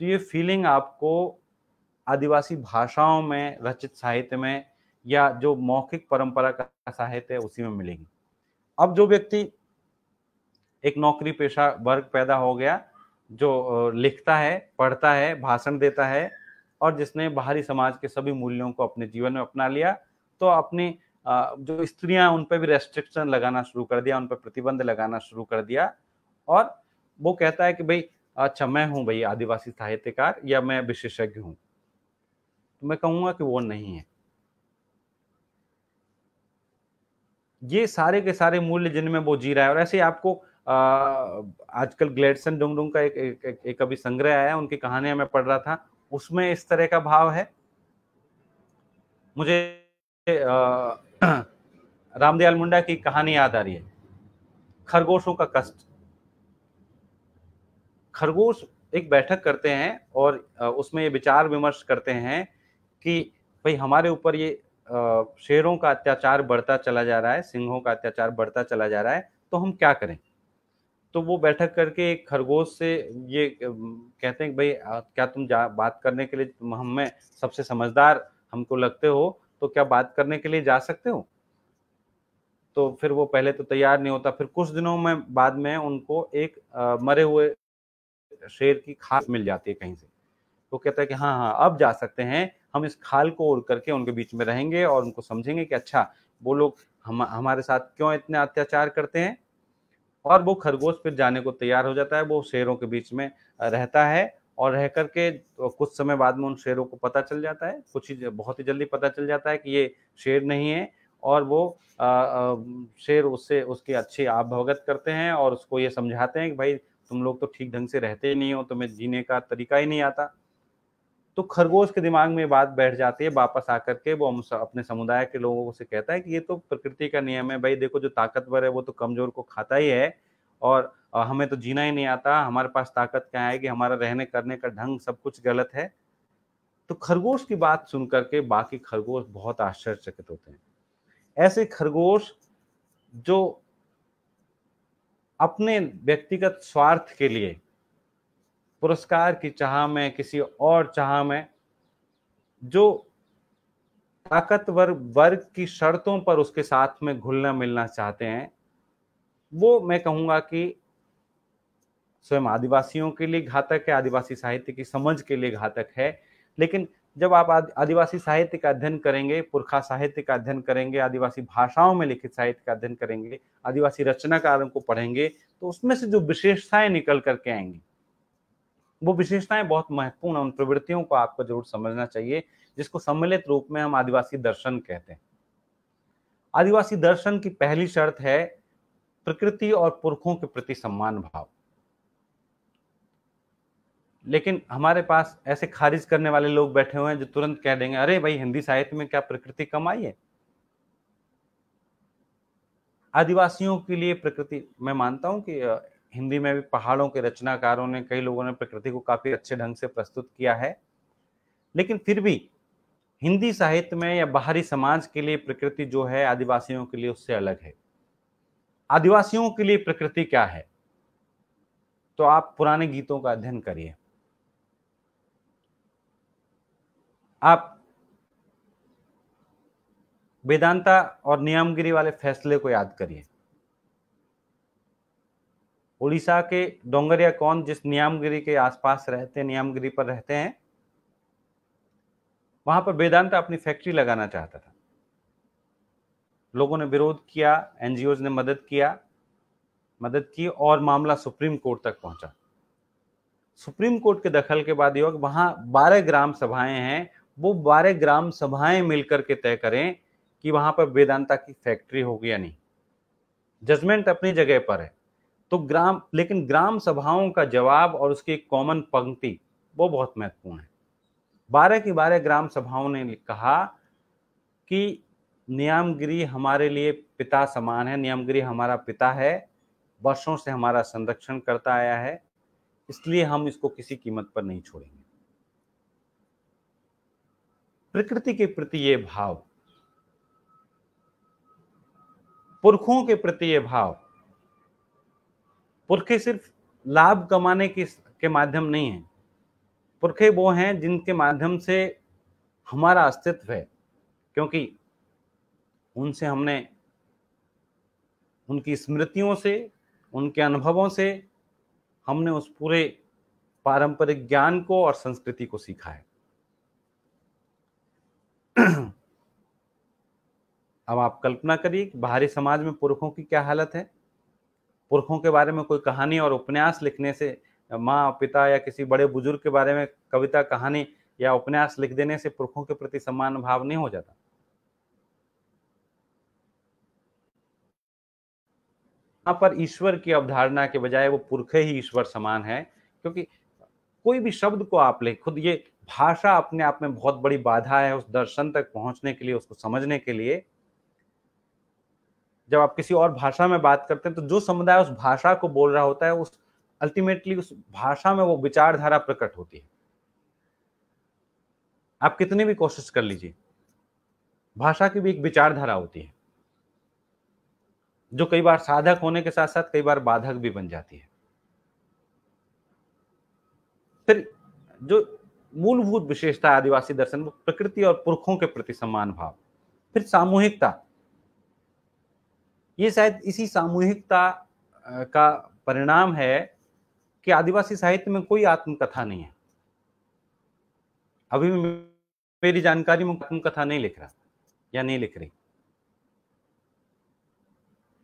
तो ये फीलिंग आपको आदिवासी भाषाओं में रचित साहित्य में या जो मौखिक परंपरा का साहित्य है उसी में मिलेगी अब जो व्यक्ति एक नौकरी पेशा वर्ग पैदा हो गया जो लिखता है पढ़ता है भाषण देता है और जिसने बाहरी समाज के सभी मूल्यों को अपने जीवन में अपना लिया तो अपनी जो स्त्रियां उन पर भी रेस्ट्रिक्शन लगाना शुरू कर दिया उन पर प्रतिबंध लगाना शुरू कर दिया और वो कहता है कि भाई अच्छा मैं हूँ भाई आदिवासी साहित्यकार या मैं विशेषज्ञ हूँ तो मैं कहूँगा कि वो नहीं है ये सारे के सारे मूल्य जिनमें वो जी रहा है और ऐसे ही आपको आ, आजकल ग्लेडसन डुंगडुंग का एक एक, एक, एक अभी संग्रह आया उनकी कहानियां मैं पढ़ रहा था उसमें इस तरह का भाव है मुझे आ, रामदयाल मुंडा की कहानी याद आ रही है खरगोशों का कष्ट खरगोश एक बैठक करते हैं और उसमें ये विचार विमर्श करते हैं कि भाई हमारे ऊपर ये शेरों का अत्याचार बढ़ता चला जा रहा है सिंहों का अत्याचार बढ़ता चला जा रहा है तो हम क्या करें तो वो बैठक करके एक खरगोश से ये कहते हैं भाई क्या तुम जा बात करने के लिए हमें सबसे समझदार हमको लगते हो तो क्या बात करने के लिए जा सकते हो तो फिर वो पहले तो तैयार नहीं होता फिर कुछ दिनों में बाद में उनको एक आ, मरे हुए शेर की खाल मिल जाती है कहीं से वो कहता है कि हाँ हाँ अब जा सकते हैं हम इस खाल को उड़ करके उनके बीच में रहेंगे और उनको समझेंगे कि अच्छा वो लोग हम हमारे साथ क्यों इतने अत्याचार करते हैं और वो खरगोश फिर जाने को तैयार हो जाता है वो शेरों के बीच में रहता है और रह करके तो कुछ समय बाद में उन शेयरों को पता चल जाता है कुछ ही बहुत ही जल्दी पता चल जाता है कि ये शेयर नहीं है और वो आ, शेयर उससे उसकी अच्छी आप भगत करते हैं और उसको ये समझाते हैं कि भाई तुम लोग तो ठीक ढंग से रहते ही नहीं हो तुम्हें जीने का तरीका ही नहीं आता तो खरगोश के दिमाग में बात बैठ जाती है वापस आकर के वो हम अपने समुदाय के लोगों से कहता है कि ये तो प्रकृति का नियम है भाई देखो जो ताकतवर है वो तो कमजोर को खाता ही है और हमें तो जीना ही नहीं आता हमारे पास ताकत क्या आएगी हमारा रहने करने का ढंग सब कुछ गलत है तो खरगोश की बात सुन करके बाकी खरगोश बहुत आश्चर्यचकित होते हैं ऐसे खरगोश जो अपने व्यक्तिगत स्वार्थ के लिए पुरस्कार की चाह में किसी और चाह में जो ताकतवर वर्ग की शर्तों पर उसके साथ में घुलना मिलना चाहते हैं वो मैं कहूंगा कि स्वयं आदिवासियों के लिए घातक है आदिवासी साहित्य की समझ के लिए घातक है लेकिन जब आप आदिवासी साहित्य का अध्ययन करेंगे पुरखा साहित्य का अध्ययन करेंगे आदिवासी भाषाओं में लिखित साहित्य का अध्ययन करेंगे आदिवासी रचनाकारों को पढ़ेंगे तो उसमें से जो विशेषताएं निकल करके आएंगी वो विशेषताएं बहुत महत्वपूर्ण उन प्रवृत्तियों को आपको जरूर समझना चाहिए जिसको सम्मिलित रूप में हम आदिवासी दर्शन कहते हैं आदिवासी दर्शन की पहली शर्त है प्रकृति और पुरखों के प्रति सम्मान भाव लेकिन हमारे पास ऐसे खारिज करने वाले लोग बैठे हुए हैं जो तुरंत कह देंगे अरे भाई हिंदी साहित्य में क्या प्रकृति कम आई है आदिवासियों के लिए प्रकृति मैं मानता हूं कि हिंदी में भी पहाड़ों के रचनाकारों ने कई लोगों ने प्रकृति को काफी अच्छे ढंग से प्रस्तुत किया है लेकिन फिर भी हिंदी साहित्य में या बाहरी समाज के लिए प्रकृति जो है आदिवासियों के लिए उससे अलग है आदिवासियों के लिए प्रकृति क्या है तो आप पुराने गीतों का अध्ययन करिए आप वेदांता और नियमगिरी वाले फैसले को याद करिए उड़ीसा के डोंगरिया कौन जिस नियामगिरी के आसपास रहते हैं नियामगिरी पर रहते हैं वहां पर वेदांता अपनी फैक्ट्री लगाना चाहता था लोगों ने विरोध किया एन ने मदद किया मदद की और मामला सुप्रीम कोर्ट तक पहुंचा सुप्रीम कोर्ट के दखल के बाद योग वहां बारह ग्राम सभाएं हैं वो बारह ग्राम सभाएं मिलकर के तय करें कि वहां पर वेदांता की फैक्ट्री होगी या नहीं जजमेंट अपनी जगह पर है तो ग्राम लेकिन ग्राम सभाओं का जवाब और उसकी कॉमन पंक्ति वो बहुत महत्वपूर्ण है बारह की बारह ग्राम सभाओं ने कहा कि नियामगिरी हमारे लिए पिता समान है नियामगिरी हमारा पिता है वर्षों से हमारा संरक्षण करता आया है इसलिए हम इसको किसी कीमत पर नहीं छोड़ेंगे प्रकृति के प्रति ये भाव पुरखों के प्रति ये भाव पुरखे सिर्फ लाभ कमाने के, के माध्यम नहीं है पुरखे वो हैं जिनके माध्यम से हमारा अस्तित्व है क्योंकि उनसे हमने उनकी स्मृतियों से उनके अनुभवों से हमने उस पूरे पारंपरिक ज्ञान को और संस्कृति को सीखा है अब आप कल्पना करिए कि बाहरी समाज में पुरुखों की क्या हालत है पुरुखों के बारे में कोई कहानी और उपन्यास लिखने से माँ पिता या किसी बड़े बुजुर्ग के बारे में कविता कहानी या उपन्यास लिख देने से पुरुखों के प्रति सम्मान भाव नहीं हो जाता यहाँ पर ईश्वर की अवधारणा के बजाय वो पुरखे ही ईश्वर समान है क्योंकि कोई भी शब्द को आप ले खुद ये भाषा अपने आप में बहुत बड़ी बाधा है उस दर्शन तक पहुंचने के लिए उसको समझने के लिए जब आप किसी और भाषा में बात करते हैं तो जो समुदाय उस भाषा को बोल रहा होता है उस अल्टीमेटली उस भाषा में वो विचारधारा प्रकट होती है आप कितनी भी कोशिश कर लीजिए भाषा की भी एक विचारधारा होती है जो कई बार साधक होने के साथ साथ कई बार बाधक भी बन जाती है फिर जो मूलभूत विशेषता आदिवासी दर्शन प्रकृति और पुरखों के प्रति सम्मान भाव फिर सामूहिकता ये शायद इसी सामूहिकता का परिणाम है कि आदिवासी साहित्य में कोई आत्मकथा नहीं है अभी मेरी जानकारी में आत्मकथा नहीं लिख रहा या नहीं लिख रही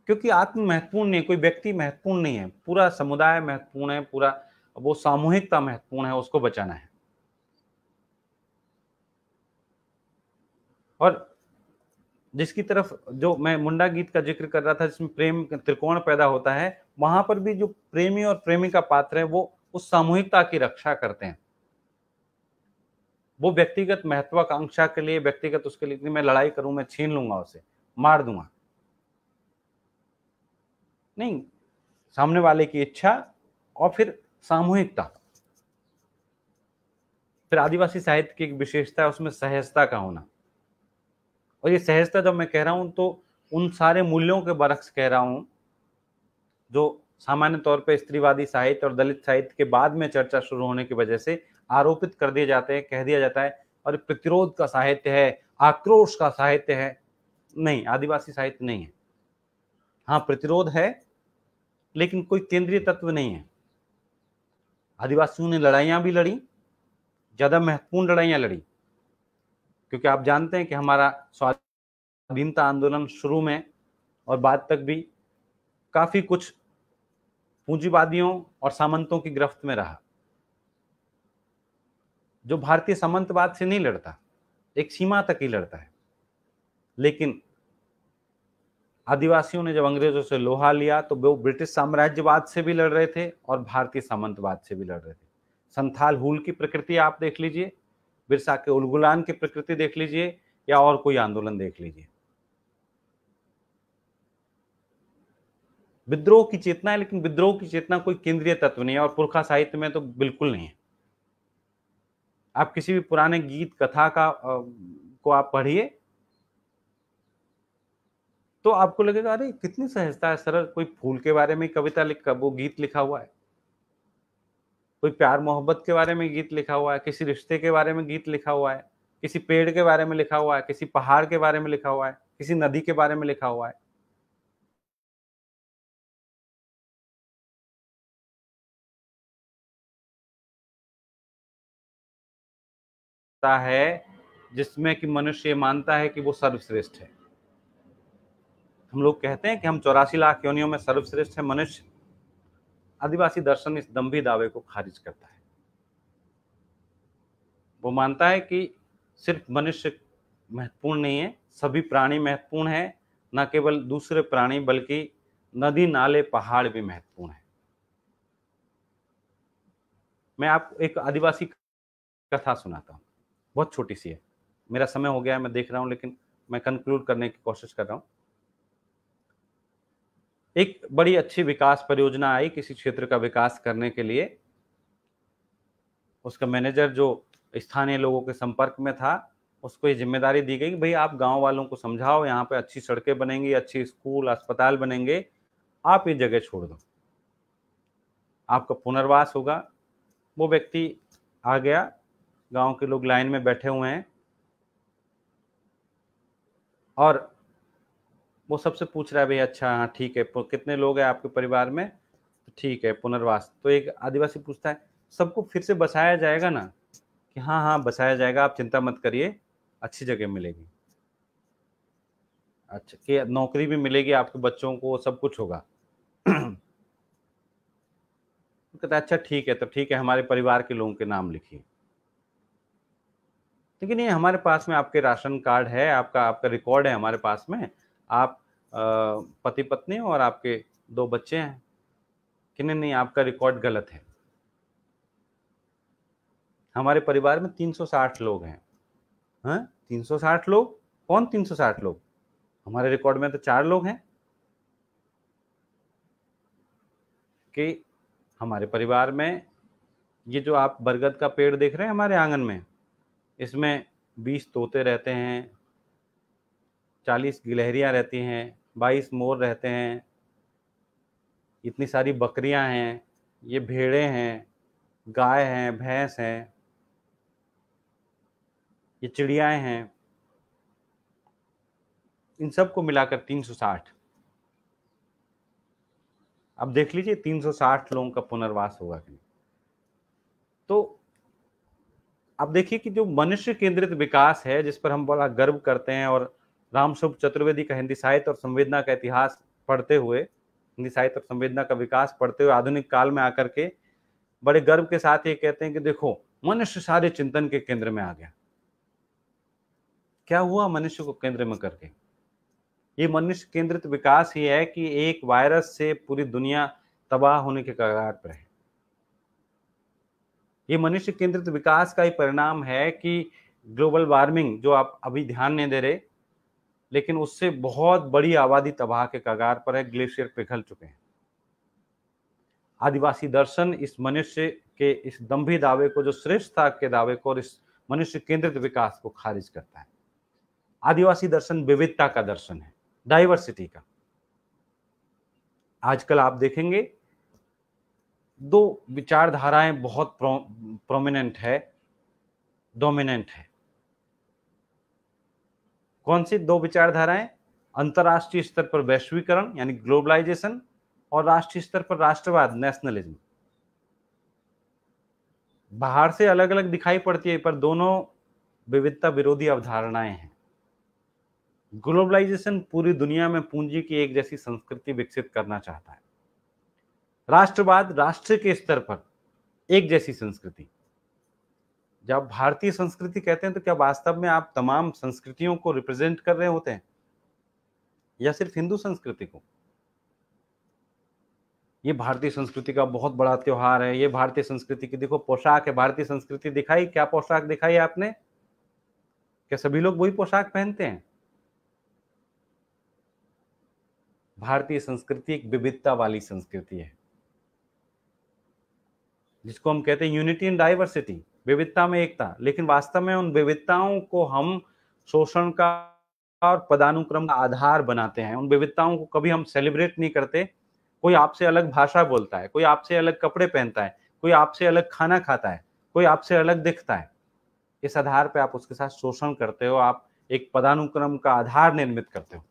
क्योंकि आत्म महत्वपूर्ण नहीं कोई व्यक्ति महत्वपूर्ण नहीं है पूरा समुदाय महत्वपूर्ण है पूरा वो सामूहिकता महत्वपूर्ण है उसको बचाना है और जिसकी तरफ जो मैं मुंडा गीत का जिक्र कर रहा था जिसमें प्रेम त्रिकोण पैदा होता है वहां पर भी जो प्रेमी और प्रेमी का पात्र है वो उस सामूहिकता की रक्षा करते हैं वो व्यक्तिगत महत्वाकांक्षा के लिए व्यक्तिगत उसके लिए मैं लड़ाई करूं मैं छीन लूंगा उसे मार दूंगा नहीं सामने वाले की इच्छा और फिर सामूहिकता फिर आदिवासी साहित्य की एक विशेषता है उसमें सहजता का होना और ये सहजता जब मैं कह रहा हूं तो उन सारे मूल्यों के बरक्स कह रहा हूं जो सामान्य तौर पर स्त्रीवादी साहित्य और दलित साहित्य के बाद में चर्चा शुरू होने की वजह से आरोपित कर दिए जाते हैं कह दिया जाता है और प्रतिरोध का साहित्य है आक्रोश का साहित्य है नहीं आदिवासी साहित्य नहीं है हाँ प्रतिरोध है लेकिन कोई केंद्रीय तत्व नहीं है आदिवासियों ने लड़ाइयाँ भी लड़ी ज़्यादा महत्वपूर्ण लड़ाइयाँ लड़ी क्योंकि आप जानते हैं कि हमारा स्वाधीनता आंदोलन शुरू में और बाद तक भी काफ़ी कुछ पूंजीवादियों और सामंतों की गिरफ्त में रहा जो भारतीय सामंतवाद से नहीं लड़ता एक सीमा तक ही लड़ता है लेकिन आदिवासियों ने जब अंग्रेजों से लोहा लिया तो वो ब्रिटिश साम्राज्यवाद से भी लड़ रहे थे और भारतीय सामंतवाद से भी लड़ रहे थे संथाल हुल की प्रकृति आप देख लीजिए बिरसा के उलगुलान की प्रकृति देख लीजिए या और कोई आंदोलन देख लीजिए विद्रोह की चेतना है लेकिन विद्रोह की चेतना कोई केंद्रीय तत्व नहीं है और पुरखा साहित्य में तो बिल्कुल नहीं है आप किसी भी पुराने गीत कथा का आ, को आप पढ़िए तो आपको लगेगा अरे कितनी सहजता है सरल कोई फूल के बारे में कविता लिख वो गीत लिखा हुआ है कोई प्यार मोहब्बत के बारे में गीत लिखा हुआ है किसी रिश्ते के बारे में गीत लिखा हुआ है किसी पेड़ के बारे में लिखा हुआ है किसी पहाड़ के बारे में लिखा हुआ है किसी नदी के बारे में लिखा हुआ है है जिसमें कि मनुष्य मानता है कि वो सर्वश्रेष्ठ है हम लोग कहते हैं कि हम चौरासी लाख योनियों में सर्वश्रेष्ठ है मनुष्य आदिवासी दर्शन इस दम्भी दावे को खारिज करता है वो मानता है कि सिर्फ मनुष्य महत्वपूर्ण नहीं है सभी प्राणी महत्वपूर्ण है न केवल दूसरे प्राणी बल्कि नदी नाले पहाड़ भी महत्वपूर्ण है मैं आपको एक आदिवासी कथा सुनाता हूँ बहुत छोटी सी है मेरा समय हो गया है मैं देख रहा हूँ लेकिन मैं कंक्लूड करने की कोशिश कर रहा हूँ एक बड़ी अच्छी विकास परियोजना आई किसी क्षेत्र का विकास करने के लिए उसका मैनेजर जो स्थानीय लोगों के संपर्क में था उसको ये जिम्मेदारी दी गई कि भाई आप गांव वालों को समझाओ यहाँ पे अच्छी सड़कें बनेंगी अच्छी स्कूल अस्पताल बनेंगे आप ये जगह छोड़ दो आपका पुनर्वास होगा वो व्यक्ति आ गया गांव के लोग लाइन में बैठे हुए हैं और वो सबसे पूछ रहा है भाई अच्छा हाँ ठीक है कितने लोग हैं आपके परिवार में तो ठीक है पुनर्वास तो एक आदिवासी पूछता है सबको फिर से बसाया जाएगा ना कि हाँ हाँ बसाया जाएगा आप चिंता मत करिए अच्छी जगह मिलेगी अच्छा कि नौकरी भी मिलेगी आपके बच्चों को सब कुछ होगा कहता अच्छा ठीक है तो ठीक है हमारे परिवार के लोगों के नाम लिखिए लेकिन ये हमारे पास में आपके राशन कार्ड है आपका आपका रिकॉर्ड है हमारे पास में आप पति पत्नी और आपके दो बच्चे हैं कि नहीं नहीं आपका रिकॉर्ड गलत है हमारे परिवार में 360 लोग हैं हाँ 360 लोग कौन 360 लोग हमारे रिकॉर्ड में तो चार लोग हैं कि हमारे परिवार में ये जो आप बरगद का पेड़ देख रहे हैं हमारे आंगन में इसमें बीस तोते रहते हैं चालीस गिलहरियाँ रहती हैं बाईस मोर रहते हैं इतनी सारी बकरियाँ हैं ये भेड़े हैं गाय हैं भैंस हैं ये चिड़ियाएँ हैं इन सब को मिलाकर 360 अब देख लीजिए 360 लोगों का पुनर्वास होगा कि तो अब देखिए कि जो मनुष्य केंद्रित विकास है जिस पर हम बड़ा गर्व करते हैं और रामसुभ चतुर्वेदी का हिंदी साहित्य और संवेदना का इतिहास पढ़ते हुए हिंदी साहित्य और संवेदना का विकास पढ़ते हुए आधुनिक काल में आकर के बड़े गर्व के साथ ये कहते हैं कि देखो मनुष्य सारे चिंतन के केंद्र में आ गया क्या हुआ मनुष्य को केंद्र में करके ये मनुष्य केंद्रित विकास ही है कि एक वायरस से पूरी दुनिया तबाह होने के कगार पर है ये मनुष्य केंद्रित विकास का ही परिणाम है कि ग्लोबल वार्मिंग जो आप अभी ध्यान नहीं दे रहे लेकिन उससे बहुत बड़ी आबादी तबाह के कगार पर है ग्लेशियर पिघल चुके हैं आदिवासी दर्शन इस मनुष्य के इस दम्भी दावे को जो श्रेष्ठता के दावे को और इस मनुष्य केंद्रित विकास को खारिज करता है आदिवासी दर्शन विविधता का दर्शन है डाइवर्सिटी का आजकल आप देखेंगे दो विचारधाराएं बहुत प्रोमिनेंट है डोमिनेंट है कौन सी दो विचारधाराएं अंतर्राष्ट्रीय स्तर पर वैश्वीकरण यानी ग्लोबलाइजेशन और राष्ट्रीय स्तर पर राष्ट्रवाद नेशनलिज्म बाहर से अलग अलग दिखाई पड़ती है पर दोनों विविधता विरोधी अवधारणाएं हैं ग्लोबलाइजेशन पूरी दुनिया में पूंजी की एक जैसी संस्कृति विकसित करना चाहता है राष्ट्रवाद राष्ट्र के स्तर पर एक जैसी संस्कृति जब भारतीय संस्कृति कहते हैं तो क्या वास्तव में आप तमाम संस्कृतियों को रिप्रेजेंट कर रहे होते हैं या सिर्फ हिंदू संस्कृति को ये भारतीय संस्कृति का बहुत बड़ा त्योहार है ये भारतीय संस्कृति की देखो पोशाक है भारतीय संस्कृति दिखाई क्या पोशाक दिखाई आपने क्या सभी लोग वही पोशाक पहनते हैं भारतीय संस्कृति एक विविधता वाली संस्कृति है जिसको हम कहते हैं यूनिटी इन डाइवर्सिटी विविधता में एकता लेकिन वास्तव में उन विविधताओं को हम शोषण का और पदानुक्रम का आधार बनाते हैं उन विविधताओं को कभी हम सेलिब्रेट नहीं करते कोई आपसे अलग भाषा बोलता है कोई आपसे अलग कपड़े पहनता है कोई आपसे अलग खाना खाता है कोई आपसे अलग दिखता है इस आधार पर आप उसके साथ शोषण करते हो आप एक पदानुक्रम का आधार निर्मित करते हो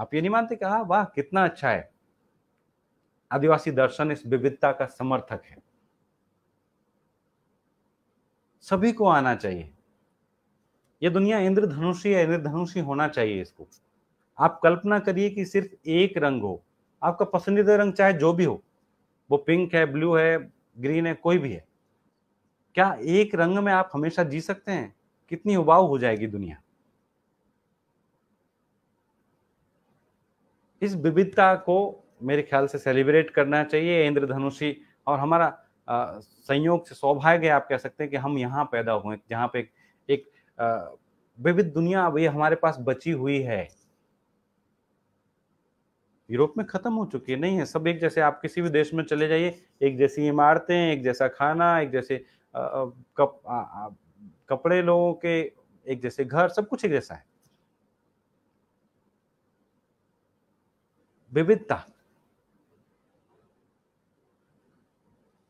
आप ये नहीं मानते कहा वाह कितना अच्छा है आदिवासी दर्शन इस विविधता का समर्थक है सभी को आना चाहिए यह दुनिया इंद्रधनुषी या इंद्रधनुषी होना चाहिए इसको आप कल्पना करिए कि सिर्फ एक रंग हो आपका पसंदीदा रंग चाहे जो भी हो वो पिंक है ब्लू है ग्रीन है कोई भी है क्या एक रंग में आप हमेशा जी सकते हैं कितनी उबाऊ हो जाएगी दुनिया इस विविधता को मेरे ख्याल से सेलिब्रेट करना चाहिए इंद्रधनुषी और हमारा संयोग से सौभाग्य आप कह सकते हैं कि हम यहाँ पैदा हुए जहाँ पे एक विविध दुनिया अभी हमारे पास बची हुई है यूरोप में खत्म हो चुकी है नहीं है सब एक जैसे आप किसी भी देश में चले जाइए एक जैसी इमारतें एक जैसा खाना एक जैसे कप आ, आ, कपड़े लोगों के एक जैसे घर सब कुछ एक जैसा है विविधता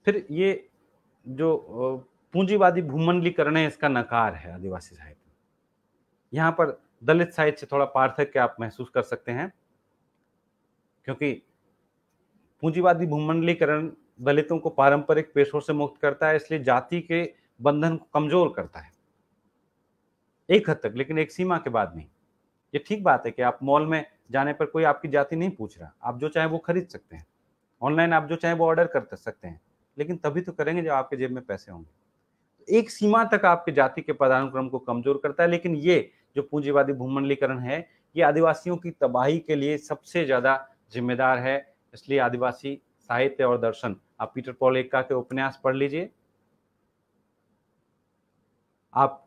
फिर ये जो पूंजीवादी भूमंडलीकरण है इसका नकार है आदिवासी साहित्य में यहाँ पर दलित साहित्य से थोड़ा पार्थक्य आप महसूस कर सकते हैं क्योंकि पूंजीवादी भूमंडलीकरण दलितों को पारंपरिक पेशों से मुक्त करता है इसलिए जाति के बंधन को कमजोर करता है एक हद तक लेकिन एक सीमा के बाद नहीं ये ठीक बात है कि आप मॉल में जाने पर कोई आपकी जाति नहीं पूछ रहा आप जो चाहे वो खरीद सकते हैं ऑनलाइन आप जो चाहे वो ऑर्डर कर सकते हैं लेकिन तभी तो करेंगे जब आपके जेब में पैसे होंगे एक सीमा तक आपके जाति के पदानुक्रम को कमजोर करता है लेकिन ये जो पूंजीवादी भूमंडलीकरण है ये आदिवासियों की तबाही के लिए सबसे ज्यादा जिम्मेदार है इसलिए आदिवासी साहित्य और दर्शन आप पीटर पॉल एक्का के उपन्यास पढ़ लीजिए आप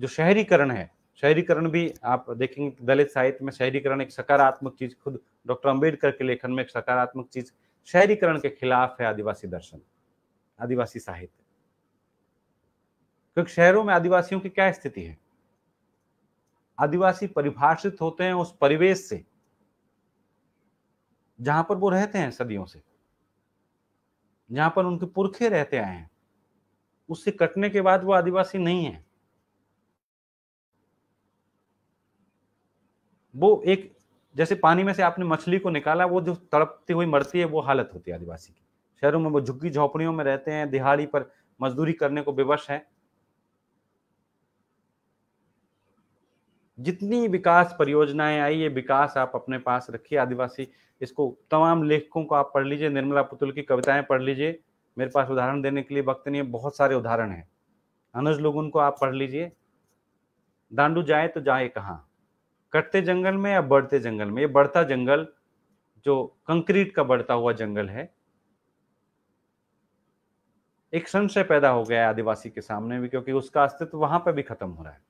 जो शहरीकरण है शहरीकरण भी आप देखेंगे दलित साहित्य में शहरीकरण एक सकारात्मक चीज खुद डॉक्टर अंबेडकर के लेखन में एक सकारात्मक चीज शहरीकरण के खिलाफ है आदिवासी दर्शन आदिवासी साहित्य क्योंकि शहरों में आदिवासियों की क्या स्थिति है आदिवासी परिभाषित होते हैं उस परिवेश से जहां पर वो रहते हैं सदियों से जहां पर उनके पुरखे रहते आए हैं उससे कटने के बाद वो आदिवासी नहीं है वो एक जैसे पानी में से आपने मछली को निकाला वो जो तड़पती हुई मरती है वो हालत होती है आदिवासी की शहरों में वो झुग्गी झोपड़ियों में रहते हैं दिहाड़ी पर मजदूरी करने को विवश है जितनी विकास परियोजनाएं आई ये विकास आप अपने पास रखिए आदिवासी इसको तमाम लेखकों को आप पढ़ लीजिए निर्मला पुतुल की कविताएं पढ़ लीजिए मेरे पास उदाहरण देने के लिए वक्त नहीं है बहुत सारे उदाहरण हैं अनुज लोग उनको आप पढ़ लीजिए दांडू जाए तो जाए कहाँ कटते जंगल में या बढ़ते जंगल में ये बढ़ता जंगल जो कंक्रीट का बढ़ता हुआ जंगल है एक संशय पैदा हो गया है आदिवासी के सामने भी क्योंकि उसका अस्तित्व वहां पर भी खत्म हो रहा है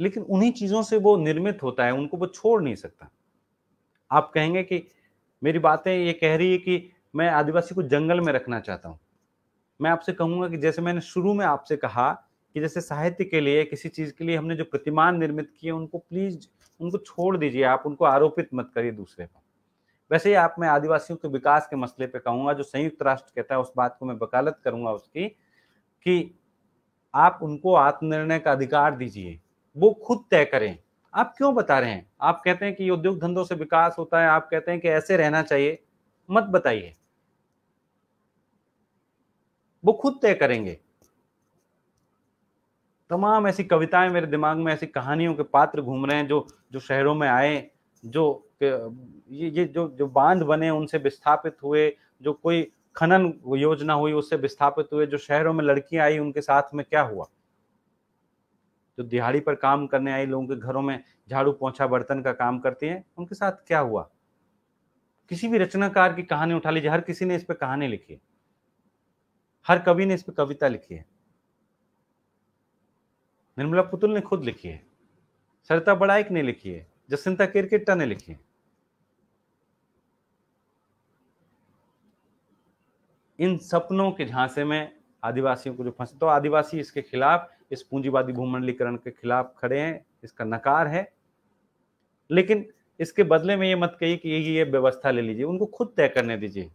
लेकिन उन्हीं चीजों से वो निर्मित होता है उनको वो छोड़ नहीं सकता आप कहेंगे कि मेरी बातें ये कह रही है कि मैं आदिवासी को जंगल में रखना चाहता हूं मैं आपसे कहूंगा कि जैसे मैंने शुरू में आपसे कहा कि जैसे साहित्य के लिए किसी चीज के लिए हमने जो प्रतिमान निर्मित किए उनको प्लीज उनको छोड़ दीजिए आप उनको आरोपित मत करिए दूसरे पर वैसे ही आप मैं आदिवासियों के विकास के मसले पे कहूंगा जो संयुक्त राष्ट्र कहता है उस बात को मैं वकालत करूंगा उसकी कि आप उनको आत्मनिर्णय का अधिकार दीजिए वो खुद तय करें आप क्यों बता रहे हैं आप कहते हैं कि उद्योग धंधों से विकास होता है आप कहते हैं कि ऐसे रहना चाहिए मत बताइए वो खुद तय करेंगे तमाम ऐसी कविताएं मेरे दिमाग में ऐसी कहानियों के पात्र घूम रहे हैं जो जो शहरों में आए जो ये ये जो जो बांध बने उनसे विस्थापित हुए जो कोई खनन योजना हुई उससे विस्थापित हुए जो शहरों में लड़कियां आई उनके साथ में क्या हुआ जो दिहाड़ी पर काम करने आई लोगों के घरों में झाड़ू पोछा बर्तन का काम करती है उनके साथ क्या हुआ किसी भी रचनाकार की कहानी उठा लीजिए हर किसी ने इस पर कहानी लिखी है हर कवि ने इस पर कविता लिखी है निर्मला पुतुल ने खुद लिखी है सरिता बड़ाइक ने लिखी है जसिंता केरकेट्टा ने लिखी है इन सपनों के झांसे में आदिवासियों को जो फंसे तो आदिवासी इसके खिलाफ इस पूंजीवादी भूमंडलीकरण के खिलाफ खड़े हैं इसका नकार है लेकिन इसके बदले में ये मत कहिए कि ये ये व्यवस्था ले लीजिए उनको खुद तय करने दीजिए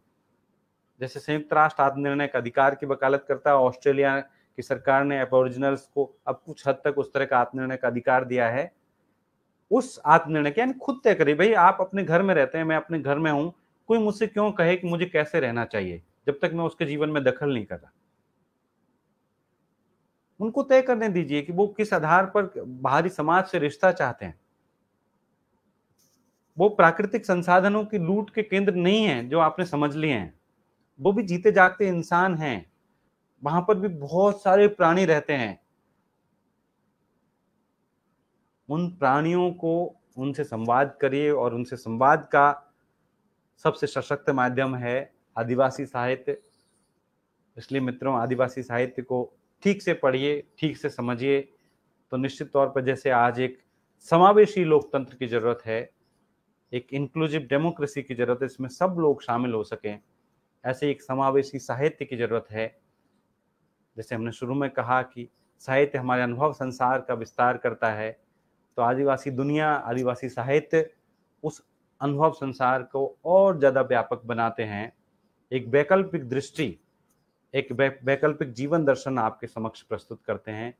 जैसे संयुक्त राष्ट्र आत्मनिर्णय का अधिकार की वकालत करता है ऑस्ट्रेलिया कि सरकार ने एपोरिजिनल्स को अब कुछ हद तक उस तरह का आत्मनिर्णय का अधिकार दिया है उस आत्मनिर्णय के यानी खुद तय करिए भाई आप अपने घर में रहते हैं मैं अपने घर में हूँ कोई मुझसे क्यों कहे कि मुझे कैसे रहना चाहिए जब तक मैं उसके जीवन में दखल नहीं कर रहा उनको तय करने दीजिए कि वो किस आधार पर बाहरी समाज से रिश्ता चाहते हैं वो प्राकृतिक संसाधनों की लूट के केंद्र नहीं है जो आपने समझ लिए हैं वो भी जीते जागते इंसान हैं वहां पर भी बहुत सारे प्राणी रहते हैं उन प्राणियों को उनसे संवाद करिए और उनसे संवाद का सबसे सशक्त माध्यम है आदिवासी साहित्य इसलिए मित्रों आदिवासी साहित्य को ठीक से पढ़िए ठीक से समझिए तो निश्चित तौर पर जैसे आज एक समावेशी लोकतंत्र की जरूरत है एक इंक्लूसिव डेमोक्रेसी की जरूरत है इसमें सब लोग शामिल हो सकें ऐसे एक समावेशी साहित्य की जरूरत है जैसे हमने शुरू में कहा कि साहित्य हमारे अनुभव संसार का विस्तार करता है तो आदिवासी दुनिया आदिवासी साहित्य उस अनुभव संसार को और ज़्यादा व्यापक बनाते हैं एक वैकल्पिक दृष्टि एक वैकल्पिक जीवन दर्शन आपके समक्ष प्रस्तुत करते हैं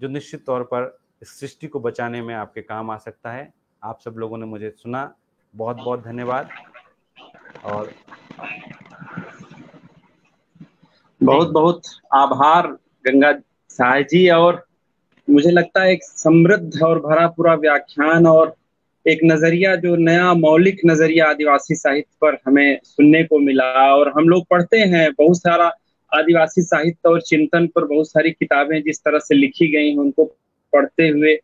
जो निश्चित तौर पर इस सृष्टि को बचाने में आपके काम आ सकता है आप सब लोगों ने मुझे सुना बहुत बहुत धन्यवाद और बहुत बहुत आभार गंगा साय जी और मुझे लगता है एक समृद्ध और भरा पूरा व्याख्यान और एक नजरिया जो नया मौलिक नजरिया आदिवासी साहित्य पर हमें सुनने को मिला और हम लोग पढ़ते हैं बहुत सारा आदिवासी साहित्य और चिंतन पर बहुत सारी किताबें जिस तरह से लिखी गई हैं उनको पढ़ते हुए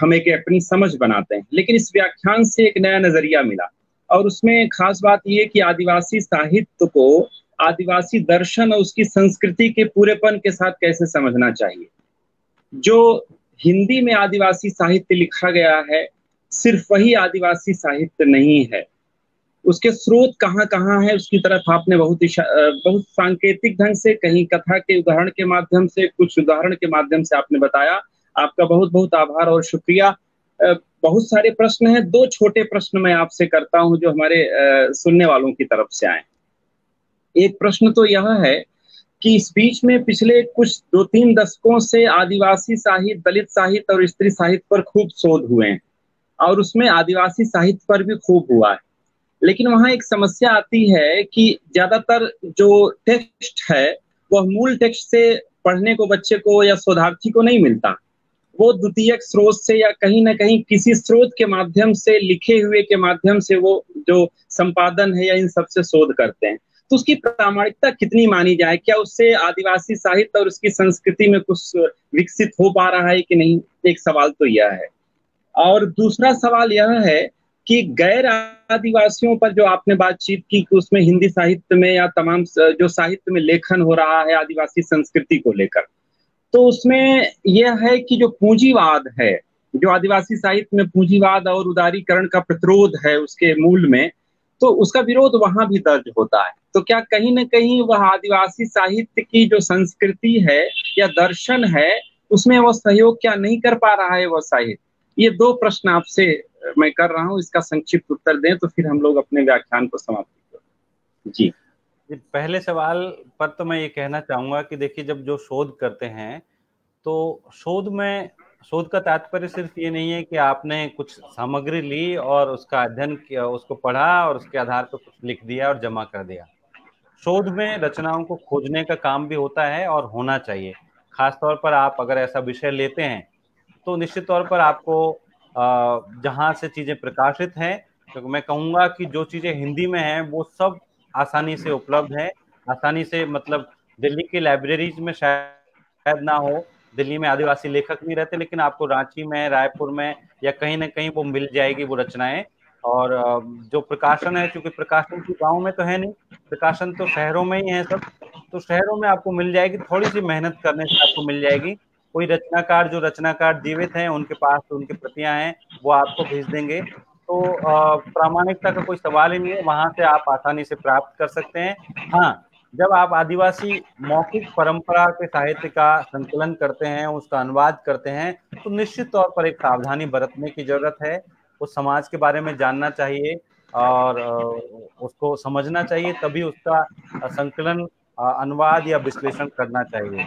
हम एक अपनी समझ बनाते हैं लेकिन इस व्याख्यान से एक नया नजरिया मिला और उसमें खास बात यह कि आदिवासी साहित्य को आदिवासी दर्शन और उसकी संस्कृति के पूरेपन के साथ कैसे समझना चाहिए जो हिंदी में आदिवासी साहित्य लिखा गया है सिर्फ वही आदिवासी साहित्य नहीं है उसके स्रोत कहाँ कहाँ है उसकी तरफ आपने बहुत बहुत सांकेतिक ढंग से कहीं कथा के उदाहरण के माध्यम से कुछ उदाहरण के माध्यम से आपने बताया आपका बहुत बहुत आभार और शुक्रिया बहुत सारे प्रश्न हैं दो छोटे प्रश्न मैं आपसे करता हूं जो हमारे सुनने वालों की तरफ से आए एक प्रश्न तो यह है कि इस बीच में पिछले कुछ दो तीन दशकों से आदिवासी साहित्य दलित साहित्य और स्त्री साहित्य पर खूब शोध हुए हैं और उसमें आदिवासी साहित्य पर भी खूब हुआ है लेकिन वहाँ एक समस्या आती है कि ज्यादातर जो टेक्स्ट है वह मूल टेक्स्ट से पढ़ने को बच्चे को या शोधार्थी को नहीं मिलता वो द्वितीय स्रोत से या कहीं ना कहीं किसी स्रोत के माध्यम से लिखे हुए के माध्यम से वो जो संपादन है या इन सबसे शोध करते हैं तो उसकी प्रामाणिकता कितनी मानी जाए क्या उससे आदिवासी साहित्य और उसकी संस्कृति में कुछ विकसित हो पा रहा है कि नहीं एक सवाल तो यह है और दूसरा सवाल यह है कि गैर आदिवासियों पर जो आपने बातचीत की कि उसमें हिंदी साहित्य में या तमाम जो साहित्य में लेखन हो रहा है आदिवासी संस्कृति को लेकर तो उसमें यह है कि जो पूंजीवाद है जो आदिवासी साहित्य में पूंजीवाद और उदारीकरण का प्रतिरोध है उसके मूल में तो उसका विरोध वहां भी दर्ज होता है तो क्या कहीं ना कहीं वह आदिवासी साहित्य की जो संस्कृति है या दर्शन है उसमें वह सहयोग क्या नहीं कर पा रहा है वह साहित्य ये दो प्रश्न आपसे मैं कर रहा हूँ इसका संक्षिप्त उत्तर दें तो फिर हम लोग अपने व्याख्यान को समाप्त करें जी पहले सवाल पर तो मैं ये कहना चाहूंगा कि देखिए जब जो शोध करते हैं तो शोध में शोध का तात्पर्य सिर्फ ये नहीं है कि आपने कुछ सामग्री ली और उसका अध्ययन किया उसको पढ़ा और उसके आधार पर कुछ लिख दिया और जमा कर दिया शोध में रचनाओं को खोजने का काम भी होता है और होना चाहिए खासतौर पर आप अगर ऐसा विषय लेते हैं तो निश्चित तौर पर आपको जहाँ से चीज़ें प्रकाशित हैं क्योंकि तो मैं कहूँगा कि जो चीज़ें हिंदी में हैं वो सब आसानी से उपलब्ध है आसानी से मतलब दिल्ली की लाइब्रेरीज में शायद ना हो दिल्ली में आदिवासी लेखक नहीं रहते लेकिन आपको रांची में रायपुर में या कहीं ना कहीं वो मिल जाएगी वो रचनाएं और जो प्रकाशन है क्योंकि प्रकाशन की गाँव में तो है नहीं प्रकाशन तो शहरों में ही है सब तो शहरों में आपको मिल जाएगी थोड़ी सी मेहनत करने से आपको मिल जाएगी कोई रचनाकार जो रचनाकार जीवित हैं उनके पास उनके प्रतियां हैं वो आपको भेज देंगे तो प्रामाणिकता का कोई सवाल ही नहीं है वहां से आप आसानी से प्राप्त कर सकते हैं हाँ जब आप आदिवासी मौखिक परंपरा के साहित्य का संकलन करते हैं उसका अनुवाद करते हैं तो निश्चित तौर पर एक सावधानी बरतने की जरूरत है उस समाज के बारे में जानना चाहिए और उसको समझना चाहिए तभी उसका संकलन अनुवाद या विश्लेषण करना चाहिए